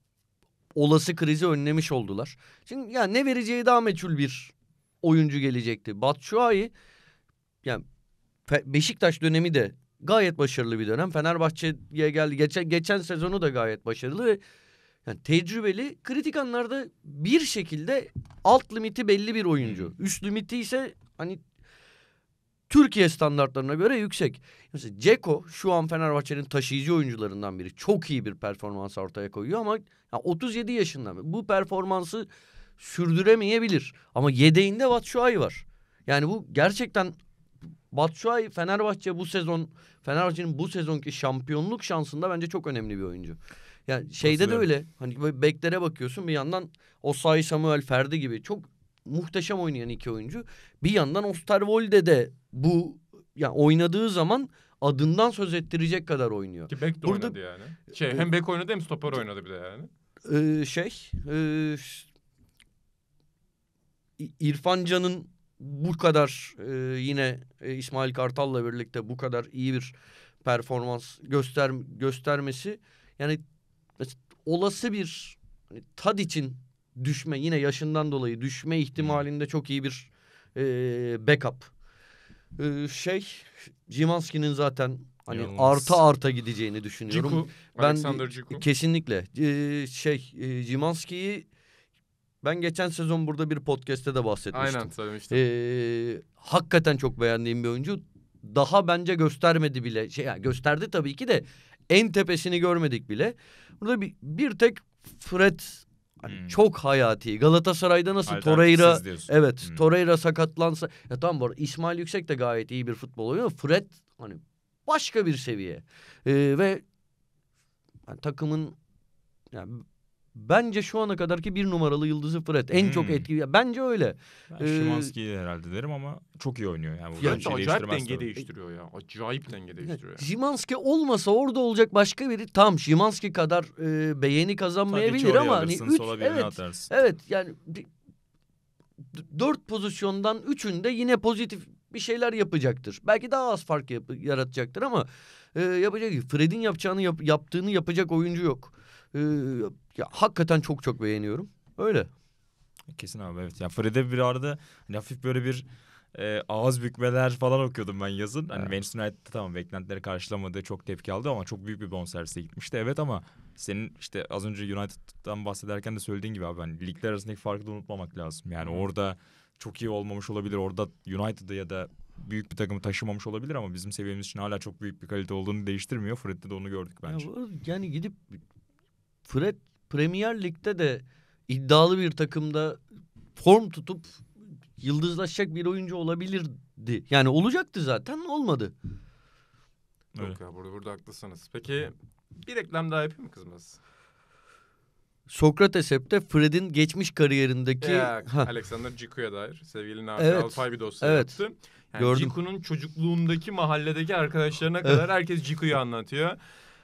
olası krizi önlemiş oldular. Şimdi yani ne vereceği daha meçhul bir oyuncu gelecekti. Batshuayi yani Beşiktaş dönemi de gayet başarılı bir dönem. Fenerbahçe'ye geldi. Geçen, geçen sezonu da gayet başarılı ve yani tecrübeli kritik anlarda bir şekilde alt limiti belli bir oyuncu. Hmm. Üst limiti ise hani Türkiye standartlarına göre yüksek. Mesela Ceko şu an Fenerbahçe'nin taşıyıcı oyuncularından biri. Çok iyi bir performans ortaya koyuyor ama yani 37 yaşında. Bu performansı sürdüremeyebilir. Ama yedeğinde Batshuayi var. Yani bu gerçekten Batshuayi Fenerbahçe bu sezon Fenerbahçe'nin bu sezonki şampiyonluk şansında bence çok önemli bir oyuncu. Yani şeyde Nasıl de öyle hani beklere bakıyorsun bir yandan Osayi Samuel Ferdi gibi çok muhteşem oynayan iki oyuncu. Bir yandan Osterwolde de bu yani oynadığı zaman adından söz ettirecek kadar oynuyor. Ki bek de Burada, oynadı yani. Şey, hem bek oynadı hem stoper oynadı bir de yani. Ee, şey e, İrfan Can'ın bu kadar e, yine e, İsmail Kartal'la birlikte bu kadar iyi bir performans göster göstermesi yani olası bir hani, tad için düşme yine yaşından dolayı düşme ihtimalinde çok iyi bir e, backup. E, şey Cimanski'nin zaten hani Yalnız. artı arta gideceğini düşünüyorum. Ciku, ben Alexander Ciku. kesinlikle e, şey e, Cimanski'yi ben geçen sezon burada bir podcast'te de bahsetmiştim. Aynen söylemiştim. Ee, hakikaten çok beğendiğim bir oyuncu. Daha bence göstermedi bile. Şey yani gösterdi tabii ki de en tepesini görmedik bile. Burada bir, bir tek Fred hani hmm. çok hayati. Galatasaray'da nasıl Torreira evet hmm. Torreira sakatlansa ya tamam bu arada İsmail Yüksek de gayet iyi bir futbol oynuyor. Fred hani başka bir seviye. Ee, ve yani takımın yani Bence şu ana kadarki bir numaralı yıldızı Fred. En hmm. çok etkili. Bence öyle. Ben ee, Şimanski'yi herhalde derim ama çok iyi oynuyor. Yani ya şey acayip denge tabii. değiştiriyor ya. Acayip denge değiştiriyor. Ya, Şimanski olmasa orada olacak başka biri tam Şimanski kadar e, beğeni kazanmayabilir ama hani üç, evet, evet yani dört pozisyondan üçünde yine pozitif bir şeyler yapacaktır. Belki daha az fark yap- yaratacaktır ama e, yapacak Fred'in yapacağını yap- yaptığını yapacak oyuncu yok. E, ya hakikaten çok çok beğeniyorum. Öyle. Kesin abi evet. Ya Fred'e bir arada hani hafif böyle bir e, ağız bükmeler falan okuyordum ben yazın. Hani evet. Manchester United'da tamam beklentileri karşılamadı, çok tepki aldı ama çok büyük bir bonservise gitmişti. Evet ama senin işte az önce United'dan bahsederken de söylediğin gibi abi hani ligler arasındaki farkı da unutmamak lazım. Yani orada çok iyi olmamış olabilir. Orada United'da ya da büyük bir takımı taşımamış olabilir ama bizim seviyemiz için hala çok büyük bir kalite olduğunu değiştirmiyor. Fred'de de onu gördük bence. Ya, yani gidip Fred Premier Lig'de de iddialı bir takımda form tutup yıldızlaşacak bir oyuncu olabilirdi. Yani olacaktı zaten olmadı. Öyle. Yok ya burada, burada haklısınız. Peki bir reklam daha yapayım mı kızmaz? Sokrates hep de Fred'in geçmiş kariyerindeki... Ya, Alexander Ciku'ya dair sevgili Nafi evet. Alpay bir dosya evet. yaptı. Yani Ciku'nun çocukluğundaki mahalledeki arkadaşlarına kadar evet. herkes Ciku'yu anlatıyor.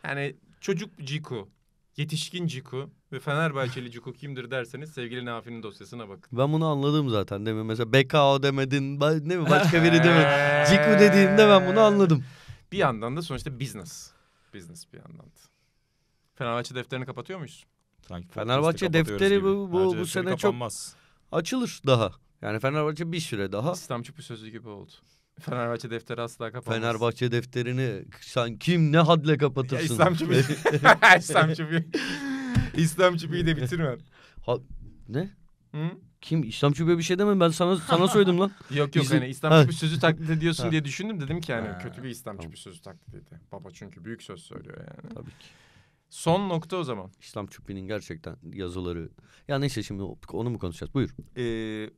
Yani çocuk Ciku yetişkin Ciku ve Fenerbahçeli Ciku kimdir derseniz sevgili Nafi'nin dosyasına bakın. Ben bunu anladım zaten değil mi? Mesela Bekao demedin ne mi? Başka biri demedin. Ciku dediğinde ben bunu anladım. Bir yandan da sonuçta business. Business bir yandan da. Fenerbahçe defterini kapatıyor muyuz? Sanki Fenerbahçe defteri bu, bu, Bence bu sene kapanmaz. çok açılır daha. Yani Fenerbahçe bir süre daha. İslamcı bir sözü gibi oldu. Fenerbahçe defteri asla kapanmaz. Fenerbahçe defterini sen kim ne hadle kapatırsın? İslam çubuğu. İslam çubuğu. İslam çubuğu de bitirme. Ha, ne? Hı? Kim İslam çubuğu bir şey demem ben sana sana söyledim lan. yok yok İslam... hani İslam çubuğu sözü taklit ediyorsun diye düşündüm dedim ki yani ha. kötü bir İslam çubuğu sözü taklit etti. Baba çünkü büyük söz söylüyor yani. Tabii ki. Son nokta o zaman. İslam Çubu'nun gerçekten yazıları. Ya neyse şimdi onu mu konuşacağız? Buyur. Ee,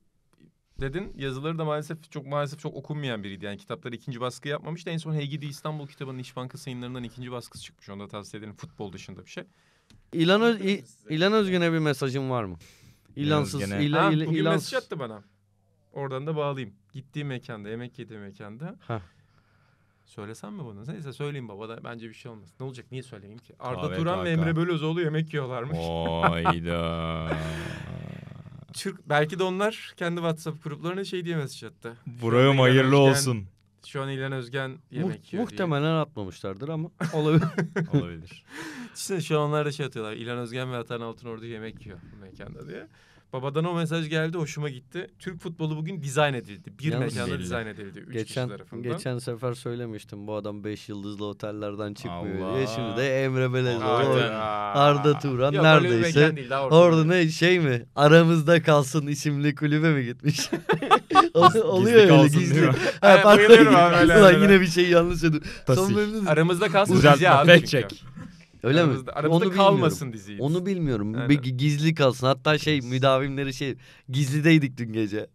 dedin. Yazıları da maalesef çok maalesef çok okunmayan biriydi. Yani kitapları ikinci baskı yapmamış da en son heygidi İstanbul kitabının İş Bankası yayınlarından ikinci baskısı çıkmış. Onu da tavsiye edelim futbol dışında bir şey. İlan, Öz İlan Özgün'e bir mesajın var mı? İlansız. İlan, İlan, İlan, bugün ilansız. mesaj attı bana. Oradan da bağlayayım. Gittiği mekanda, yemek yediği mekanda. Heh. Söylesem mi bunu? Neyse söyleyeyim baba da bence bir şey olmaz. Ne olacak? Niye söyleyeyim ki? Arda Turan ve Emre Bölözoğlu yemek yiyorlarmış. Oyda. Türk belki de onlar kendi WhatsApp gruplarına şey diye mesaj attı. Buraya mı hayırlı Özgen, olsun. Şu an İlhan Özgen yemek Mu- yiyor Muhtemelen diye. atmamışlardır ama olabilir. olabilir. İşte şu an onlar da şey atıyorlar. İlhan Özgen ve Atan Altınordu yemek yiyor mekanda diye. Babadan o mesaj geldi hoşuma gitti. Türk futbolu bugün dizayn edildi. Bir Yalnız mekanda belli. dizayn edildi. Üç geçen, kişi tarafından. Geçen sefer söylemiştim bu adam beş yıldızlı otellerden çıkmıyor Allah. diye. Şimdi de Emre Belezoğlu, Arda Turan Yok, neredeyse. Değil, orada, orada ne şey mi aramızda kalsın isimli kulübe mi gitmiş? Oluyor gizli öyle gizli. Ha, Ay, bayılıyorum abi. Ulan yine bir şey yanlış dedim. aramızda kalsın. Uzatma. Fact check. Öyle aramızda, mi? Aramızda onu kalmasın diziyi. Onu bilmiyorum. Bir gizli kalsın. Hatta şey müdavimleri şey gizlideydik dün gece.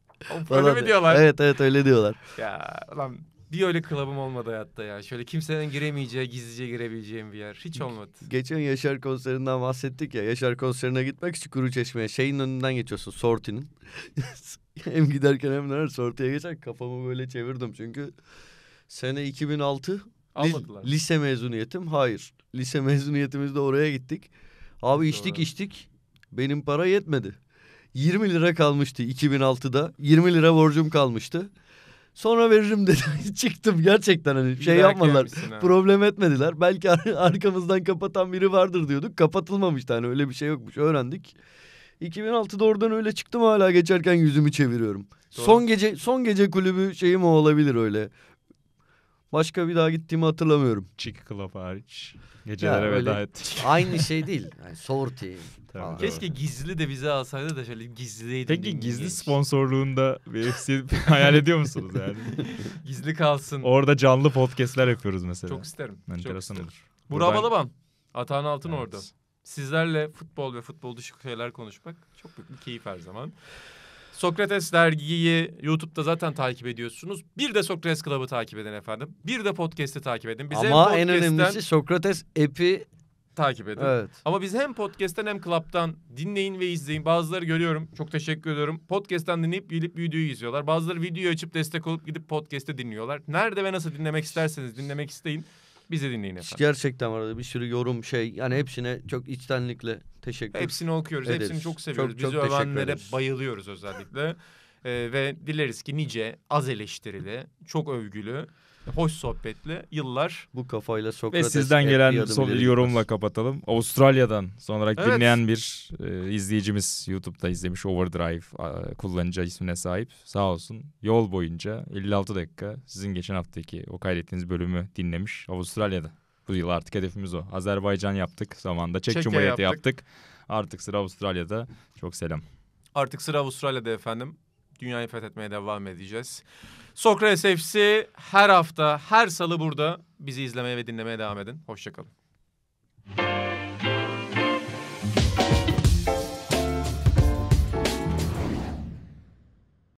Öyle mi diyorlar? Evet evet öyle diyorlar. Ya lan bir öyle klabım olmadı hayatta ya. Şöyle kimsenin giremeyeceği, gizlice girebileceğim bir yer. Hiç olmadı. Geçen Yaşar konserinden bahsettik ya. Yaşar konserine gitmek için Kuru Çeşme'ye şeyin önünden geçiyorsun. Sortinin. hem giderken hem de sortiye geçer kafamı böyle çevirdim çünkü sene 2006 Almadılar. Lise mezuniyetim hayır. Lise mezuniyetimizde oraya gittik. Abi içtik içtik. Benim para yetmedi. 20 lira kalmıştı 2006'da. 20 lira borcum kalmıştı. Sonra veririm dedim. Çıktım gerçekten hani şey İlak yapmadılar. Problem etmediler. Belki ar- arkamızdan kapatan biri vardır diyorduk. Kapatılmamıştı hani öyle bir şey yokmuş. Öğrendik. 2006'da oradan öyle çıktım hala geçerken yüzümü çeviriyorum. Doğru. Son gece son gece kulübü şeyim o olabilir öyle. Başka bir daha gittiğimi hatırlamıyorum. Chick Club hariç. Gecelere yani veda et. Aynı şey değil. Yani sorti falan. Keşke gizli de bize alsaydı da şöyle gizliydi. Peki gizli genç. sponsorluğunda bir FC hayal ediyor musunuz yani? gizli kalsın. Orada canlı podcastler yapıyoruz mesela. Çok isterim. Enteresan Çok isterim. olur. Burak Balaban. Atahan Altın evet. orada. Sizlerle futbol ve futbol dışı şeyler konuşmak çok büyük bir keyif her zaman. Sokrates dergiyi YouTube'da zaten takip ediyorsunuz. Bir de Sokrates Club'ı takip edin efendim. Bir de podcast'i takip edin. Bize Ama en önemlisi Sokrates app'i takip edin. Evet. Ama biz hem podcast'ten hem club'tan dinleyin ve izleyin. Bazıları görüyorum. Çok teşekkür ediyorum. Podcast'ten dinleyip gelip videoyu izliyorlar. Bazıları videoyu açıp destek olup gidip podcast'te dinliyorlar. Nerede ve nasıl dinlemek isterseniz dinlemek isteyin. Bizi dinleyin efendim. Gerçekten arada bir sürü yorum şey yani hepsine çok içtenlikle teşekkür Hepsini okuyoruz. Ederiz. Hepsini çok seviyoruz. Çok, Bizi çok övenlere bayılıyoruz özellikle. ee, ve dileriz ki nice az eleştirili, çok övgülü hoş sohbetli yıllar. Bu kafayla Sokrates. Ve sizden gelen son bir yorumla kapatalım. Avustralya'dan son olarak evet. dinleyen bir e, izleyicimiz YouTube'da izlemiş Overdrive e, kullanıcı ismine sahip. Sağ olsun yol boyunca 56 dakika sizin geçen haftaki o kaydettiğiniz bölümü dinlemiş Avustralya'da. Bu yıl artık hedefimiz o. Azerbaycan yaptık zamanda. Çek Cumhuriyeti yaptık. yaptık. Artık sıra Avustralya'da. Çok selam. Artık sıra Avustralya'da efendim. Dünyayı fethetmeye devam edeceğiz. Sokrates FC her hafta, her salı burada. Bizi izlemeye ve dinlemeye devam edin. Hoşçakalın.